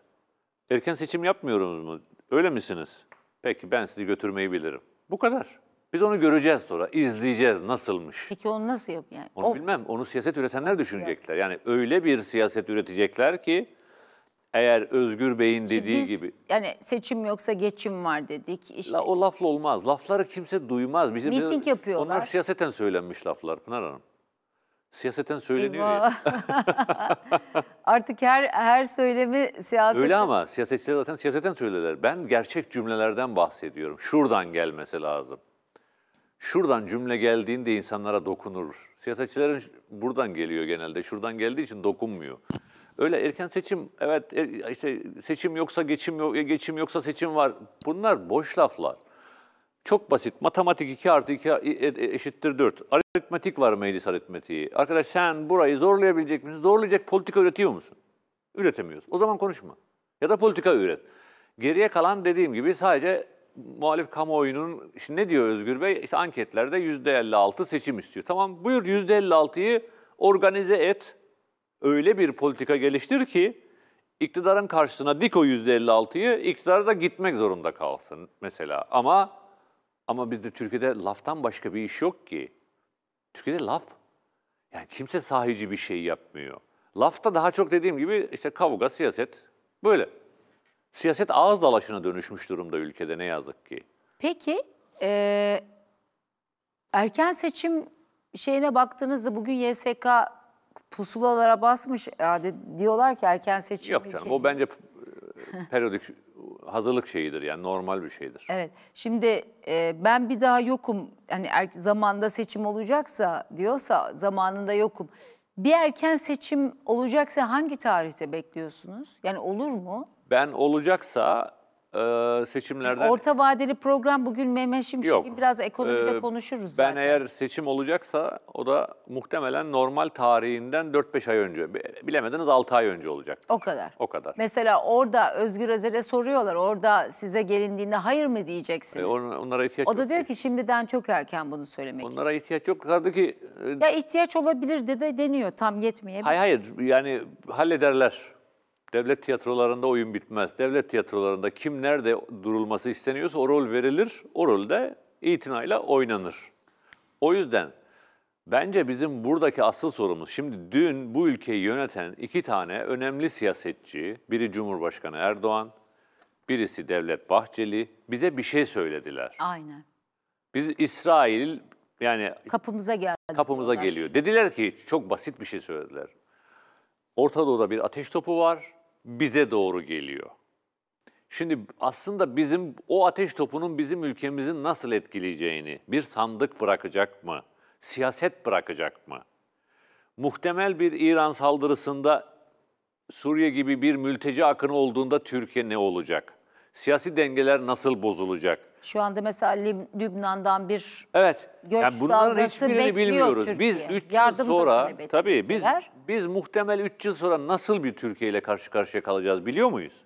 Erken seçim yapmıyoruz mu? Öyle misiniz? Peki ben sizi götürmeyi bilirim. Bu kadar. Biz onu göreceğiz sonra, izleyeceğiz nasılmış. Peki onu nasıl yap yani? Onu o... bilmem, onu siyaset üretenler düşünecekler. Yani öyle bir siyaset üretecekler ki eğer Özgür Bey'in dediği biz, gibi. Yani seçim yoksa geçim var dedik. Işte. La, o lafla olmaz. Lafları kimse duymaz. Bizim Miting yapıyorlar. Onlar siyaseten söylenmiş laflar Pınar Hanım. Siyaseten söyleniyor ya. Artık her her söylemi siyaset. Öyle ama siyasetçiler zaten siyaseten söylerler. Ben gerçek cümlelerden bahsediyorum. Şuradan gelmesi lazım. Şuradan cümle geldiğinde insanlara dokunur. Siyasetçilerin buradan geliyor genelde. Şuradan geldiği için dokunmuyor. Öyle erken seçim evet e, işte seçim yoksa geçim yok e, geçim yoksa seçim var. Bunlar boş laflar. Çok basit. Matematik 2 artı 2 e, e, eşittir 4. Aritmetik var meclis aritmetiği. Arkadaş sen burayı zorlayabilecek misin? Zorlayacak politika üretiyor musun? Üretemiyoruz. O zaman konuşma. Ya da politika üret. Geriye kalan dediğim gibi sadece muhalif kamuoyunun, işte ne diyor Özgür Bey? İşte anketlerde %56 seçim istiyor. Tamam buyur %56'yı organize et. Öyle bir politika geliştir ki iktidarın karşısına dik o %56'yı iktidar da gitmek zorunda kalsın mesela. Ama ama bizde Türkiye'de laftan başka bir iş yok ki. Türkiye'de laf. Yani kimse sahici bir şey yapmıyor. Lafta daha çok dediğim gibi işte kavga, siyaset böyle. Siyaset ağız dalaşına dönüşmüş durumda ülkede ne yazık ki. Peki e, erken seçim şeyine baktığınızda bugün YSK pusulalara basmış. Yani e, diyorlar ki erken seçim. Yok canım ülke... Şey o bence periyodik hazırlık şeyidir yani normal bir şeydir. Evet. Şimdi e, ben bir daha yokum. Yani er, zamanda seçim olacaksa diyorsa zamanında yokum. Bir erken seçim olacaksa hangi tarihte bekliyorsunuz? Yani olur mu? Ben olacaksa ee, seçimlerden... Orta vadeli program bugün Mehmet Şimşek'in biraz ekonomide ee, konuşuruz ben zaten. Ben eğer seçim olacaksa o da muhtemelen normal tarihinden 4-5 ay önce. Bilemediniz 6 ay önce olacak. O kadar. O kadar. Mesela orada Özgür Özel'e soruyorlar. Orada size gelindiğinde hayır mı diyeceksiniz? Ee, onlara ihtiyaç yok. O da diyor ki şimdiden çok erken bunu söylemek onlara için. Onlara ihtiyaç yok. Ki, e, Ya ihtiyaç olabilir de deniyor. Tam yetmeyebilir. Hayır hayır yani hallederler. Devlet tiyatrolarında oyun bitmez. Devlet tiyatrolarında kim nerede durulması isteniyorsa o rol verilir. O de itinayla oynanır. O yüzden bence bizim buradaki asıl sorumuz, şimdi dün bu ülkeyi yöneten iki tane önemli siyasetçi, biri Cumhurbaşkanı Erdoğan, birisi Devlet Bahçeli, bize bir şey söylediler. Aynen. Biz İsrail yani kapımıza geldi. Kapımıza diyorlar. geliyor. Dediler ki çok basit bir şey söylediler. Orta Doğu'da bir ateş topu var bize doğru geliyor. Şimdi aslında bizim o ateş topunun bizim ülkemizin nasıl etkileyeceğini, bir sandık bırakacak mı, siyaset bırakacak mı? Muhtemel bir İran saldırısında Suriye gibi bir mülteci akını olduğunda Türkiye ne olacak? Siyasi dengeler nasıl bozulacak? Şu anda mesela Lübnan'dan bir evet. göç yani dalgası bekliyor bilmiyoruz. Türkiye. Biz 3 yıl sonra tabii biz biz muhtemel 3 yıl sonra nasıl bir Türkiye ile karşı karşıya kalacağız biliyor muyuz?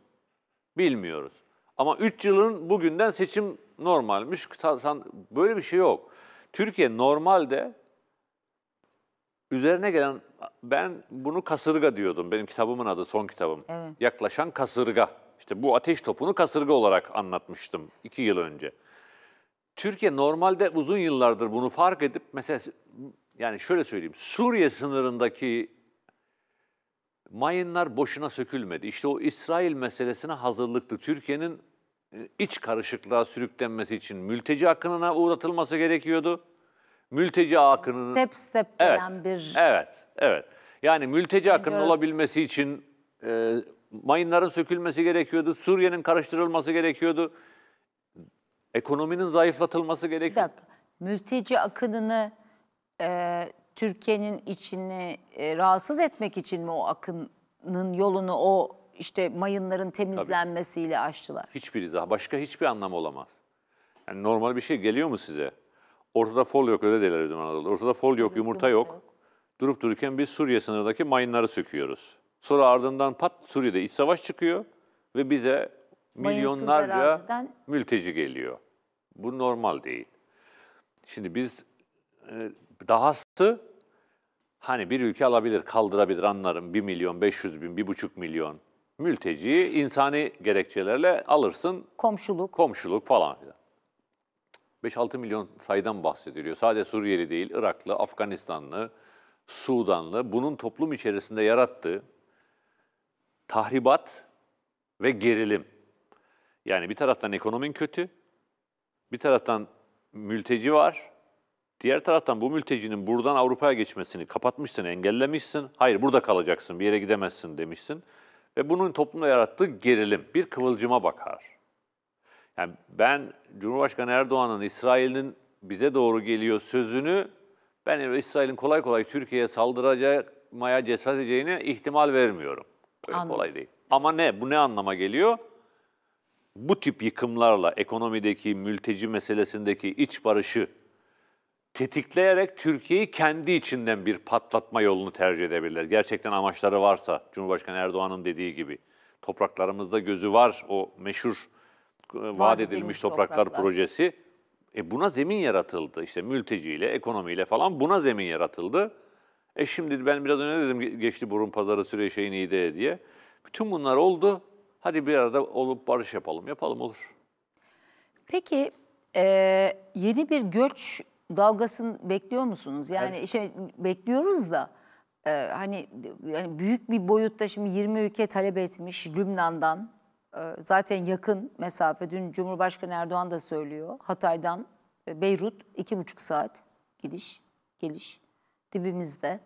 Bilmiyoruz. Ama 3 yılın bugünden seçim normalmiş. Böyle bir şey yok. Türkiye normalde üzerine gelen ben bunu kasırga diyordum. Benim kitabımın adı son kitabım. Evet. Yaklaşan kasırga. İşte bu ateş topunu kasırga olarak anlatmıştım iki yıl önce. Türkiye normalde uzun yıllardır bunu fark edip mesela yani şöyle söyleyeyim Suriye sınırındaki mayınlar boşuna sökülmedi. İşte o İsrail meselesine hazırlıktı. Türkiye'nin e, iç karışıklığa sürüklenmesi için mülteci akınına uğratılması gerekiyordu. Mülteci akınının... Step step evet, bir... Evet, evet. Yani mülteci akının olabilmesi için e, Mayınların sökülmesi gerekiyordu. Suriye'nin karıştırılması gerekiyordu. Ekonominin zayıflatılması gerekiyordu. Bir dakika. Mülteci akınını e, Türkiye'nin içini e, rahatsız etmek için mi o akının yolunu o işte mayınların temizlenmesiyle Tabii. açtılar? Hiçbiri daha. Başka hiçbir anlam olamaz. Yani normal bir şey geliyor mu size? Ortada fol yok öyle derler bizim Anadolu'da. Ortada fol yok, yumurta yok. yok. Durup dururken biz Suriye sınırındaki mayınları söküyoruz. Sonra ardından pat Suriye'de iç savaş çıkıyor ve bize milyonlarca araziden. mülteci geliyor. Bu normal değil. Şimdi biz e, dahası hani bir ülke alabilir, kaldırabilir anlarım 1 milyon, 500 bin, 1,5 milyon mülteciyi insani gerekçelerle alırsın. Komşuluk. Komşuluk falan filan. 5-6 milyon sayıdan bahsediliyor. Sadece Suriyeli değil, Iraklı, Afganistanlı, Sudanlı. Bunun toplum içerisinde yarattığı tahribat ve gerilim. Yani bir taraftan ekonomin kötü, bir taraftan mülteci var, diğer taraftan bu mültecinin buradan Avrupa'ya geçmesini kapatmışsın, engellemişsin. Hayır burada kalacaksın, bir yere gidemezsin demişsin. Ve bunun toplumda yarattığı gerilim bir kıvılcıma bakar. Yani ben Cumhurbaşkanı Erdoğan'ın İsrail'in bize doğru geliyor sözünü ben İsrail'in kolay kolay Türkiye'ye saldıracağı saldıracak cesaret edeceğine ihtimal vermiyorum. Öyle kolay değil. Ama ne? Bu ne anlama geliyor? Bu tip yıkımlarla ekonomideki mülteci meselesindeki iç barışı tetikleyerek Türkiye'yi kendi içinden bir patlatma yolunu tercih edebilirler. Gerçekten amaçları varsa Cumhurbaşkanı Erdoğan'ın dediği gibi topraklarımızda gözü var o meşhur e, vaat, vaat edilmiş topraklar, topraklar projesi. E buna zemin yaratıldı. İşte mülteciyle, ekonomiyle falan buna zemin yaratıldı. E şimdi ben biraz önce dedim geçti burun pazarı süre şeyin iyi diye. Bütün bunlar oldu. Hadi bir arada olup barış yapalım. Yapalım olur. Peki e, yeni bir göç dalgasını bekliyor musunuz? Yani evet. şey bekliyoruz da e, hani yani büyük bir boyutta şimdi 20 ülke talep etmiş Lübnan'dan e, zaten yakın mesafe. Dün Cumhurbaşkanı Erdoğan da söylüyor. Hatay'dan e, Beyrut iki buçuk saat gidiş geliş dibimizde.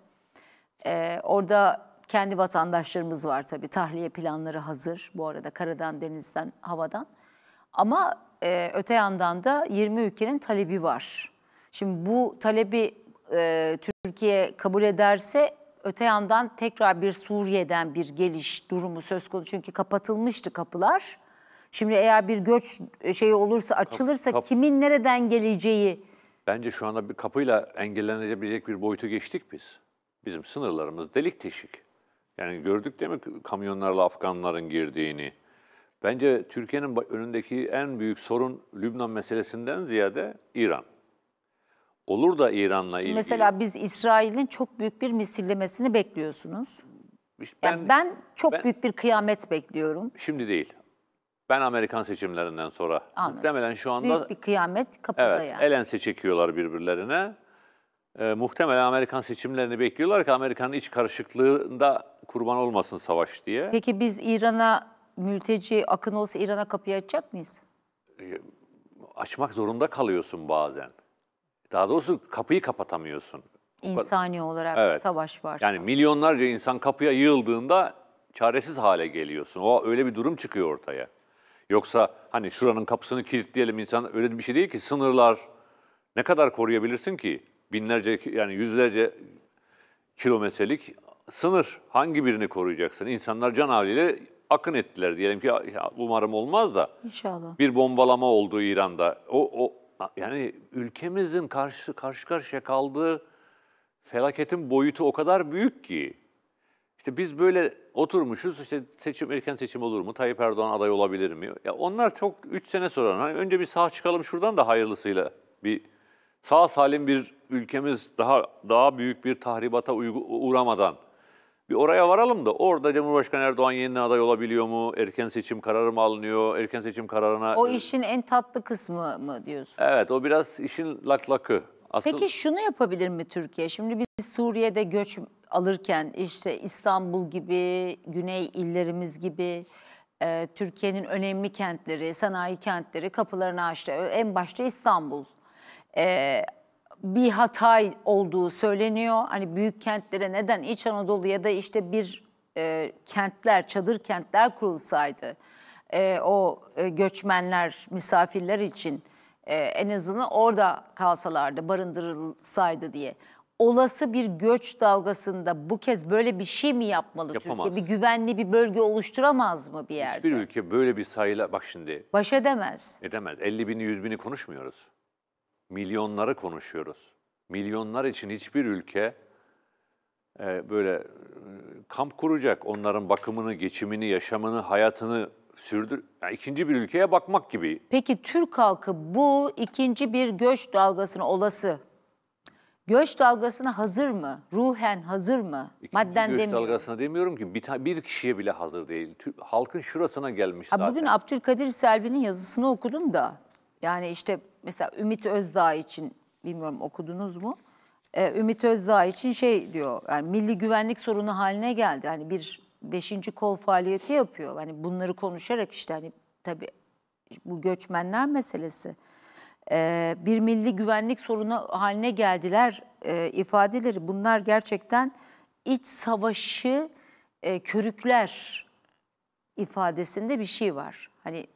Ee, orada kendi vatandaşlarımız var tabii. Tahliye planları hazır bu arada karadan, denizden, havadan. Ama e, öte yandan da 20 ülkenin talebi var. Şimdi bu talebi e, Türkiye kabul ederse öte yandan tekrar bir Suriye'den bir geliş durumu söz konusu. Çünkü kapatılmıştı kapılar. Şimdi eğer bir göç e, şeyi olursa açılırsa kap, kap. kimin nereden geleceği Bence şu anda bir kapıyla engellenebilecek bir boyuta geçtik biz. Bizim sınırlarımız delik teşik. Yani gördük değil mi kamyonlarla Afganların girdiğini? Bence Türkiye'nin önündeki en büyük sorun Lübnan meselesinden ziyade İran. Olur da İran'la ilgili. Mesela biz İsrail'in çok büyük bir misillemesini bekliyorsunuz. İşte ben, yani ben çok ben, büyük bir kıyamet bekliyorum. Şimdi değil ben Amerikan seçimlerinden sonra. Anladım. Muhtemelen şu anda... Büyük bir kıyamet kapıda evet, yani. el ense çekiyorlar birbirlerine. E, muhtemelen Amerikan seçimlerini bekliyorlar ki Amerika'nın iç karışıklığında kurban olmasın savaş diye. Peki biz İran'a mülteci akın olsa İran'a kapıyı açacak mıyız? E, açmak zorunda kalıyorsun bazen. Daha doğrusu kapıyı kapatamıyorsun. İnsani olarak evet. savaş var. Yani milyonlarca insan kapıya yığıldığında çaresiz hale geliyorsun. O öyle bir durum çıkıyor ortaya. Yoksa hani şuranın kapısını kilitleyelim insan öyle bir şey değil ki sınırlar ne kadar koruyabilirsin ki? Binlerce yani yüzlerce kilometrelik sınır hangi birini koruyacaksın? İnsanlar can haliyle akın ettiler diyelim ki ya, umarım olmaz da. İnşallah. Bir bombalama oldu İran'da. O, o yani ülkemizin karşı karşı karşıya kaldığı felaketin boyutu o kadar büyük ki işte biz böyle oturmuşuz işte seçim erken seçim olur mu? Tayyip Erdoğan aday olabilir mi? Ya onlar çok 3 sene sonra hani önce bir sağ çıkalım şuradan da hayırlısıyla bir sağ salim bir ülkemiz daha daha büyük bir tahribata uğramadan bir oraya varalım da orada Cumhurbaşkanı Erdoğan yeniden aday olabiliyor mu? Erken seçim kararı mı alınıyor? Erken seçim kararına... O işin en tatlı kısmı mı diyorsun? Evet o biraz işin laklakı. Asıl... Peki şunu yapabilir mi Türkiye? Şimdi biz Suriye'de göç alırken işte İstanbul gibi, güney illerimiz gibi e, Türkiye'nin önemli kentleri, sanayi kentleri kapılarını açtı. En başta İstanbul. E, bir Hatay olduğu söyleniyor. Hani büyük kentlere neden İç ya da işte bir e, kentler, çadır kentler kurulsaydı. E, o e, göçmenler, misafirler için e, en azından orada kalsalardı, barındırılsaydı diye olası bir göç dalgasında bu kez böyle bir şey mi yapmalı Yapamaz. Türkiye? Bir güvenli bir bölge oluşturamaz mı bir yerde? Hiçbir ülke böyle bir sayıyla bak şimdi. Baş edemez. Edemez. 50 bini 100 bini konuşmuyoruz. Milyonları konuşuyoruz. Milyonlar için hiçbir ülke e, böyle e, kamp kuracak. Onların bakımını, geçimini, yaşamını, hayatını sürdür yani ikinci bir ülkeye bakmak gibi. Peki Türk halkı bu ikinci bir göç dalgasına olası göç dalgasına hazır mı? Ruhen hazır mı? İkinci Madden göç demiyorum. dalgasına demiyorum ki bir, bir kişiye bile hazır değil. halkın şurasına gelmiş ha, zaten. Bugün Abdülkadir Selvi'nin yazısını okudum da yani işte mesela Ümit Özdağ için bilmiyorum okudunuz mu? Ee, Ümit Özdağ için şey diyor yani milli güvenlik sorunu haline geldi. Hani bir beşinci kol faaliyeti yapıyor. Hani bunları konuşarak işte hani tabii bu göçmenler meselesi. E, bir milli güvenlik sorunu haline geldiler e, ifadeleri. Bunlar gerçekten iç savaşı e, körükler ifadesinde bir şey var. Hani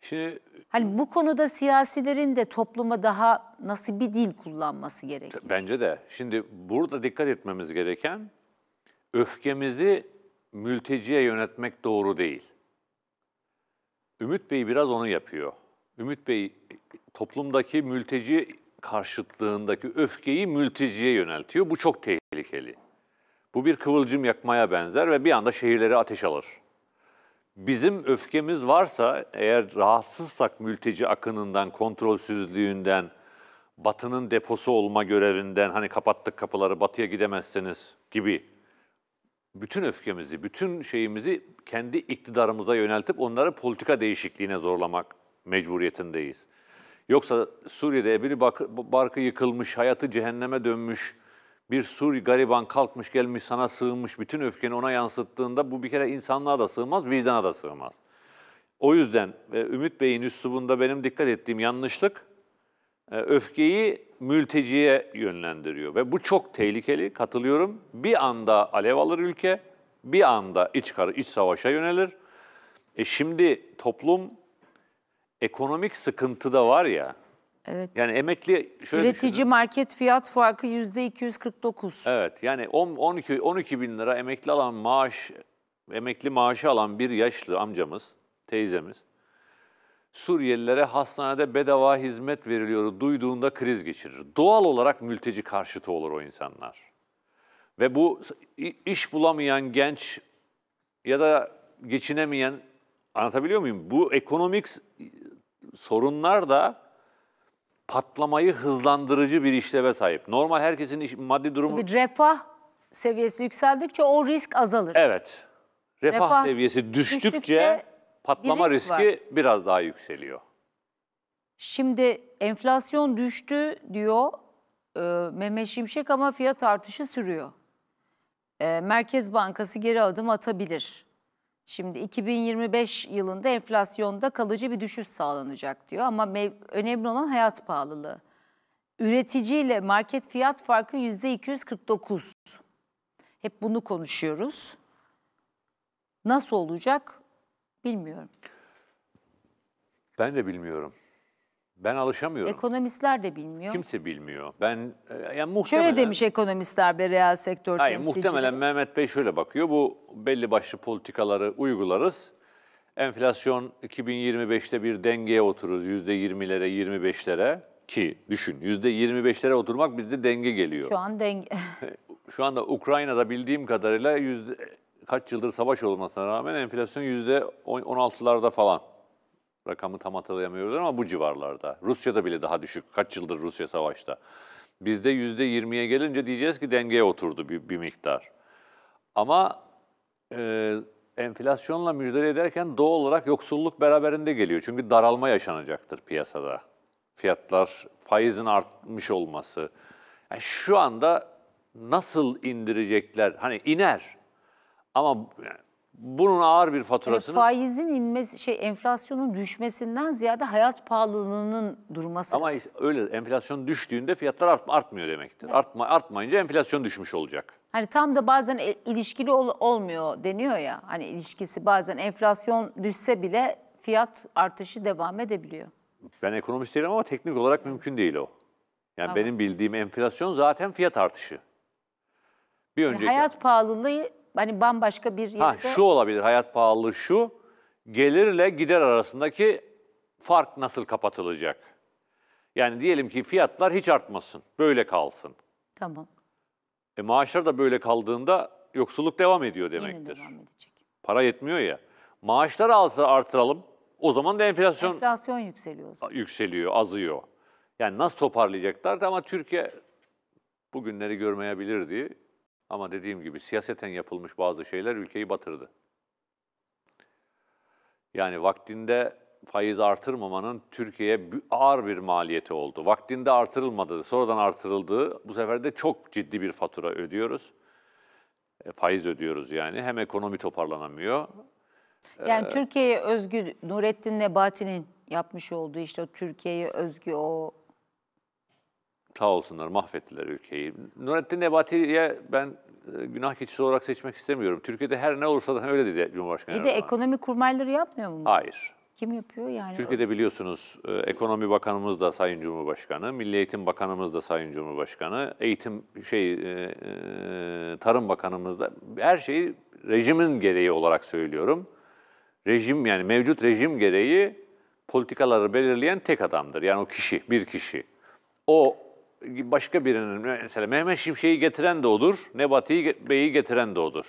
Şimdi, şey, hani bu konuda siyasilerin de topluma daha nasıl bir dil kullanması gerekiyor. Bence de. Şimdi burada dikkat etmemiz gereken öfkemizi mülteciye yönetmek doğru değil. Ümit Bey biraz onu yapıyor. Ümit Bey toplumdaki mülteci karşıtlığındaki öfkeyi mülteciye yöneltiyor. Bu çok tehlikeli. Bu bir kıvılcım yakmaya benzer ve bir anda şehirleri ateş alır. Bizim öfkemiz varsa eğer rahatsızsak mülteci akınından, kontrolsüzlüğünden, batının deposu olma görevinden, hani kapattık kapıları batıya gidemezsiniz gibi bütün öfkemizi, bütün şeyimizi kendi iktidarımıza yöneltip onları politika değişikliğine zorlamak mecburiyetindeyiz. Yoksa Suriye'de evini barkı yıkılmış, hayatı cehenneme dönmüş, bir Suri gariban kalkmış gelmiş sana sığınmış, bütün öfkeni ona yansıttığında bu bir kere insanlığa da sığmaz, vicdana da sığmaz. O yüzden e, Ümit Bey'in üslubunda benim dikkat ettiğim yanlışlık, e, öfkeyi mülteciye yönlendiriyor. Ve bu çok tehlikeli, katılıyorum. Bir anda alev alır ülke, bir anda iç, kar, iç savaşa yönelir. E şimdi toplum ekonomik sıkıntı da var ya. Evet. Yani emekli şöyle Üretici düşünün. market fiyat farkı yüzde %249. Evet yani 10, 12, 12 bin lira emekli alan maaş, emekli maaşı alan bir yaşlı amcamız, teyzemiz Suriyelilere hastanede bedava hizmet veriliyor duyduğunda kriz geçirir. Doğal olarak mülteci karşıtı olur o insanlar. Ve bu iş bulamayan genç ya da geçinemeyen anlatabiliyor muyum? Bu ekonomik sorunlar da patlamayı hızlandırıcı bir işleve sahip. Normal herkesin iş, maddi durumu... Bir refah seviyesi yükseldikçe o risk azalır. Evet. Refah, refah seviyesi düştükçe, düştükçe patlama bir risk riski var. biraz daha yükseliyor. Şimdi enflasyon düştü diyor e, Mehmet Şimşek ama fiyat artışı sürüyor. E, Merkez Bankası geri adım atabilir. Şimdi 2025 yılında enflasyonda kalıcı bir düşüş sağlanacak diyor ama önemli olan hayat pahalılığı. Üreticiyle market fiyat farkı %249. Hep bunu konuşuyoruz. Nasıl olacak bilmiyorum. Ben de bilmiyorum. Ben alışamıyorum. Ekonomistler de bilmiyor. Kimse bilmiyor. Ben e, yani muhtemelen... Şöyle demiş ekonomistler ve reel sektör hayır, temsilcileri. Muhtemelen Mehmet Bey şöyle bakıyor. Bu belli başlı politikaları uygularız. Enflasyon 2025'te bir dengeye otururuz. %20'lere, 25'lere ki düşün %25'lere oturmak bizde denge geliyor. Şu an denge. Şu anda Ukrayna'da bildiğim kadarıyla yüzde, kaç yıldır savaş olmasına rağmen enflasyon %16'larda falan rakamı tam hatırlayamıyoruz ama bu civarlarda. Rusya'da bile daha düşük. Kaç yıldır Rusya savaşta. Bizde yüzde yirmiye gelince diyeceğiz ki dengeye oturdu bir, bir miktar. Ama e, enflasyonla mücadele ederken doğal olarak yoksulluk beraberinde geliyor. Çünkü daralma yaşanacaktır piyasada. Fiyatlar, faizin artmış olması. Yani şu anda nasıl indirecekler? Hani iner ama yani bunun ağır bir faturasını... Yani faizin inmesi, şey enflasyonun düşmesinden ziyade hayat pahalılığının durması. Ama lazım. öyle enflasyon düştüğünde fiyatlar art, artmıyor demektir. Evet. Artma, artmayınca enflasyon düşmüş olacak. Hani tam da bazen e, ilişkili ol, olmuyor deniyor ya. Hani ilişkisi bazen enflasyon düşse bile fiyat artışı devam edebiliyor. Ben ekonomist değilim ama teknik olarak mümkün değil o. Yani tamam. benim bildiğim enflasyon zaten fiyat artışı. Bir önceki... hayat pahalılığı hani bambaşka bir yerde... Ha, şu olabilir hayat pahalılığı şu, gelirle gider arasındaki fark nasıl kapatılacak? Yani diyelim ki fiyatlar hiç artmasın, böyle kalsın. Tamam. E maaşlar da böyle kaldığında yoksulluk devam ediyor demektir. Yine devam edecek. Para yetmiyor ya. Maaşları alsa artıralım, o zaman da enflasyon... Enflasyon yükseliyor. O Yükseliyor, azıyor. Yani nasıl toparlayacaklar ama Türkiye bugünleri görmeyebilirdi. Ama dediğim gibi siyaseten yapılmış bazı şeyler ülkeyi batırdı. Yani vaktinde faiz artırmamanın Türkiye'ye ağır bir maliyeti oldu. Vaktinde artırılmadı, sonradan artırıldı. Bu sefer de çok ciddi bir fatura ödüyoruz. E, faiz ödüyoruz yani. Hem ekonomi toparlanamıyor. Yani ee, Türkiye'ye özgü Nurettin Nebati'nin yapmış olduğu işte o Türkiye'ye özgü o sağ olsunlar mahvettiler ülkeyi. Nurettin Nebati'ye ben e, günah keçisi olarak seçmek istemiyorum. Türkiye'de her ne olursa da öyle dedi Cumhurbaşkanı. İyi de ekonomi kurmayları yapmıyor mu? Hayır. Kim yapıyor yani? Türkiye'de biliyorsunuz e, Ekonomi Bakanımız da Sayın Cumhurbaşkanı, Milli Eğitim Bakanımız da Sayın Cumhurbaşkanı, Eğitim şey e, Tarım Bakanımız da her şeyi rejimin gereği olarak söylüyorum. Rejim yani mevcut rejim gereği politikaları belirleyen tek adamdır. Yani o kişi, bir kişi. O başka birinin, mesela Mehmet Şimşek'i getiren de odur, Nebati Bey'i getiren de odur.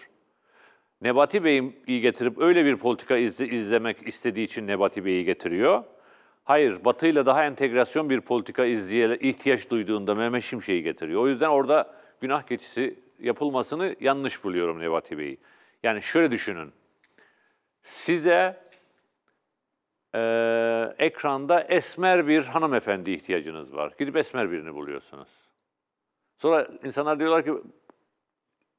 Nebati Bey'i getirip öyle bir politika izle, izlemek istediği için Nebati Bey'i getiriyor. Hayır, Batı ile daha entegrasyon bir politika izleye ihtiyaç duyduğunda Mehmet Şimşek'i getiriyor. O yüzden orada günah keçisi yapılmasını yanlış buluyorum Nebati Bey'i. Yani şöyle düşünün. Size e, ekranda esmer bir hanımefendi ihtiyacınız var. Gidip esmer birini buluyorsunuz. Sonra insanlar diyorlar ki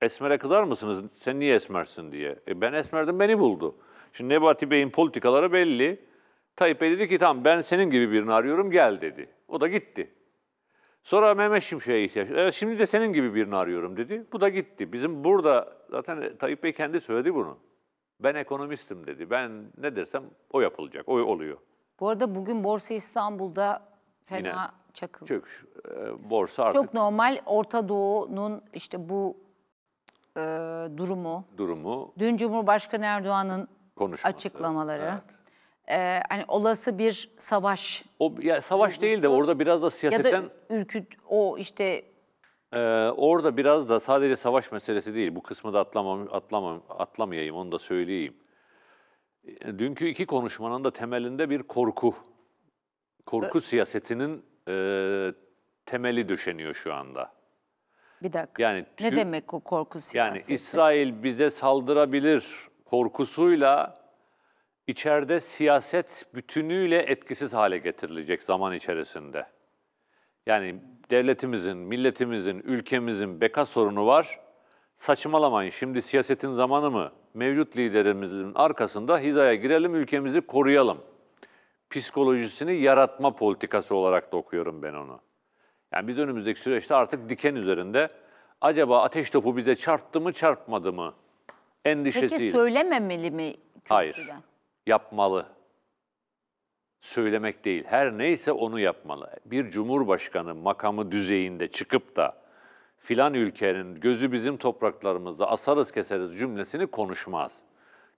esmere kızar mısınız? Sen niye esmersin diye. E ben esmerdim beni buldu. Şimdi Nebati Bey'in politikaları belli. Tayyip Bey dedi ki tamam ben senin gibi birini arıyorum gel dedi. O da gitti. Sonra Mehmet Şimşek'e ihtiyaç. E, şimdi de senin gibi birini arıyorum dedi. Bu da gitti. Bizim burada zaten Tayyip Bey kendi söyledi bunu. Ben ekonomistim dedi. Ben ne dersem o yapılacak, o oluyor. Bu arada bugün Borsa İstanbul'da fena Yine çakıldı. Çöküş. E, borsa artık... Çok normal Orta Doğu'nun işte bu e, durumu. Durumu. Dün Cumhurbaşkanı Erdoğan'ın açıklamaları. Evet ee, hani olası bir savaş. O ya savaş değil de orada biraz da siyasetten. ya da ürküt o işte ee, orada biraz da sadece savaş meselesi değil, bu kısmı da atlamam, atlamam, atlamayayım, onu da söyleyeyim. Ee, dünkü iki konuşmanın da temelinde bir korku, korku evet. siyasetinin e, temeli döşeniyor şu anda. Bir dakika. Yani tüm, ne demek o korku siyaseti? Yani İsrail bize saldırabilir korkusuyla içeride siyaset bütünüyle etkisiz hale getirilecek zaman içerisinde. Yani devletimizin, milletimizin, ülkemizin beka sorunu var. Saçmalamayın şimdi siyasetin zamanı mı? Mevcut liderimizin arkasında hizaya girelim, ülkemizi koruyalım. Psikolojisini yaratma politikası olarak da okuyorum ben onu. Yani biz önümüzdeki süreçte artık diken üzerinde acaba ateş topu bize çarptı mı çarpmadı mı endişesiyle. Peki söylememeli mi kürsüden? Hayır, yapmalı söylemek değil. Her neyse onu yapmalı. Bir cumhurbaşkanı makamı düzeyinde çıkıp da filan ülkenin gözü bizim topraklarımızda asarız keseriz cümlesini konuşmaz.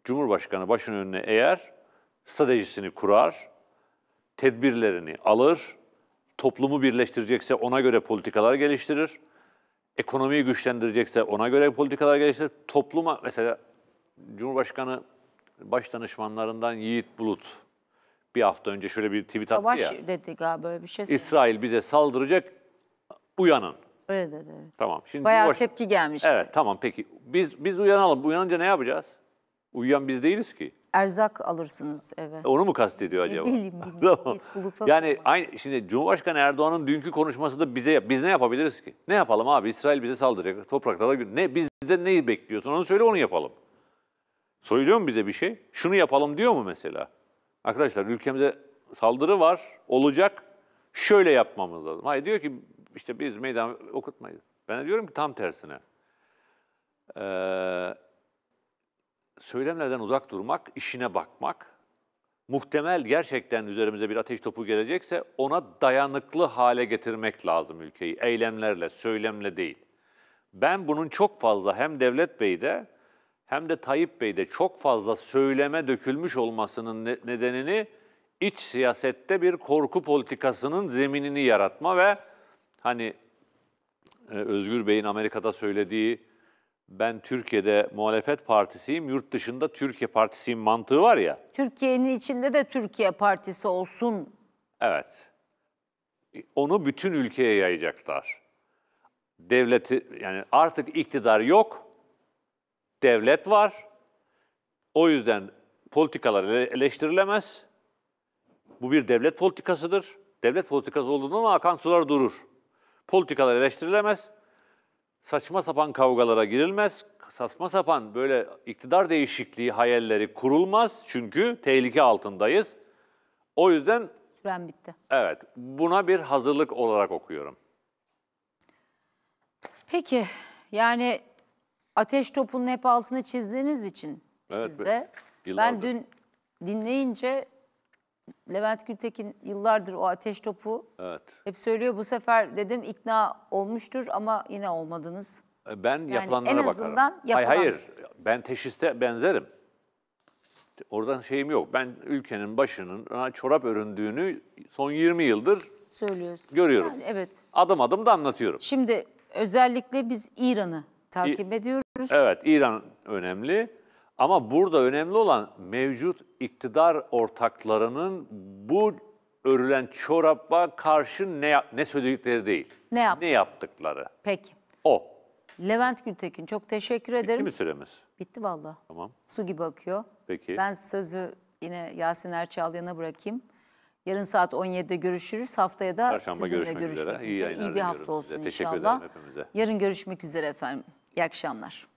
Cumhurbaşkanı başın önüne eğer stratejisini kurar, tedbirlerini alır, toplumu birleştirecekse ona göre politikalar geliştirir, ekonomiyi güçlendirecekse ona göre politikalar geliştirir. Topluma mesela Cumhurbaşkanı baş danışmanlarından Yiğit Bulut bir hafta önce şöyle bir tweet Savaş attı ya. Savaş dedi galiba böyle bir şey. Söyledi. İsrail bize saldıracak uyanın. Öyle dedi. Evet. Tamam. Şimdi Bayağı baş... tepki gelmişti. Evet tamam peki. Biz biz uyanalım. Uyanınca ne yapacağız? Uyuyan biz değiliz ki. Erzak alırsınız eve. E, onu mu kastediyor acaba? Bilmiyorum. bileyim. tamam. Yani aynı şimdi Cumhurbaşkanı Erdoğan'ın dünkü konuşması da bize yap. Biz ne yapabiliriz ki? Ne yapalım abi? İsrail bize saldıracak. Topraklara ne bizden neyi bekliyorsun? Onu söyle onu yapalım. Söylüyor mu bize bir şey? Şunu yapalım diyor mu mesela? Arkadaşlar ülkemize saldırı var, olacak. Şöyle yapmamız lazım. Hayır diyor ki işte biz meydan okutmayız. Ben de diyorum ki tam tersine. Ee, söylemlerden uzak durmak, işine bakmak. Muhtemel gerçekten üzerimize bir ateş topu gelecekse ona dayanıklı hale getirmek lazım ülkeyi. Eylemlerle, söylemle değil. Ben bunun çok fazla hem Devlet Bey'de hem de Tayyip Bey'de çok fazla söyleme dökülmüş olmasının nedenini iç siyasette bir korku politikasının zeminini yaratma ve hani e, Özgür Bey'in Amerika'da söylediği ben Türkiye'de muhalefet partisiyim, yurt dışında Türkiye partisiyim mantığı var ya. Türkiye'nin içinde de Türkiye partisi olsun. Evet. E, onu bütün ülkeye yayacaklar. Devleti yani artık iktidar yok devlet var. O yüzden politikalar eleştirilemez. Bu bir devlet politikasıdır. Devlet politikası olduğunda akan sular durur. Politikalar eleştirilemez. Saçma sapan kavgalara girilmez. Saçma sapan böyle iktidar değişikliği hayalleri kurulmaz. Çünkü tehlike altındayız. O yüzden... Süren bitti. Evet. Buna bir hazırlık olarak okuyorum. Peki. Yani ateş topunun hep altını çizdiğiniz için evet, siz de. Ben dün dinleyince Levent Gültekin yıllardır o ateş topu evet. hep söylüyor. Bu sefer dedim ikna olmuştur ama yine olmadınız. E, ben yani yapılanlara en azından bakarım. Yapılan... Hayır hayır ben teşhiste benzerim. Oradan şeyim yok. Ben ülkenin başının ona çorap öründüğünü son 20 yıldır söylüyorsun. Görüyorum. Yani, evet. Adım adım da anlatıyorum. Şimdi özellikle biz İran'ı Takip ediyoruz. Evet, İran önemli. Ama burada önemli olan mevcut iktidar ortaklarının bu örülen çoraba karşı ne ne söyledikleri değil. Ne, yaptı? ne yaptıkları. Peki. O. Levent Gültekin çok teşekkür ederim. Bitti mi süremiz? Bitti vallahi. Tamam. Su gibi akıyor. Peki. Ben sözü yine Yasin Erçalı'na bırakayım. Yarın saat 17'de görüşürüz. Haftaya da Perşembe sizinle görüşmek, görüşmek üzere. üzere. İyi, İyi bir hafta olsun size. inşallah. Teşekkür ederim hepimize. Yarın görüşmek üzere efendim. İyi akşamlar.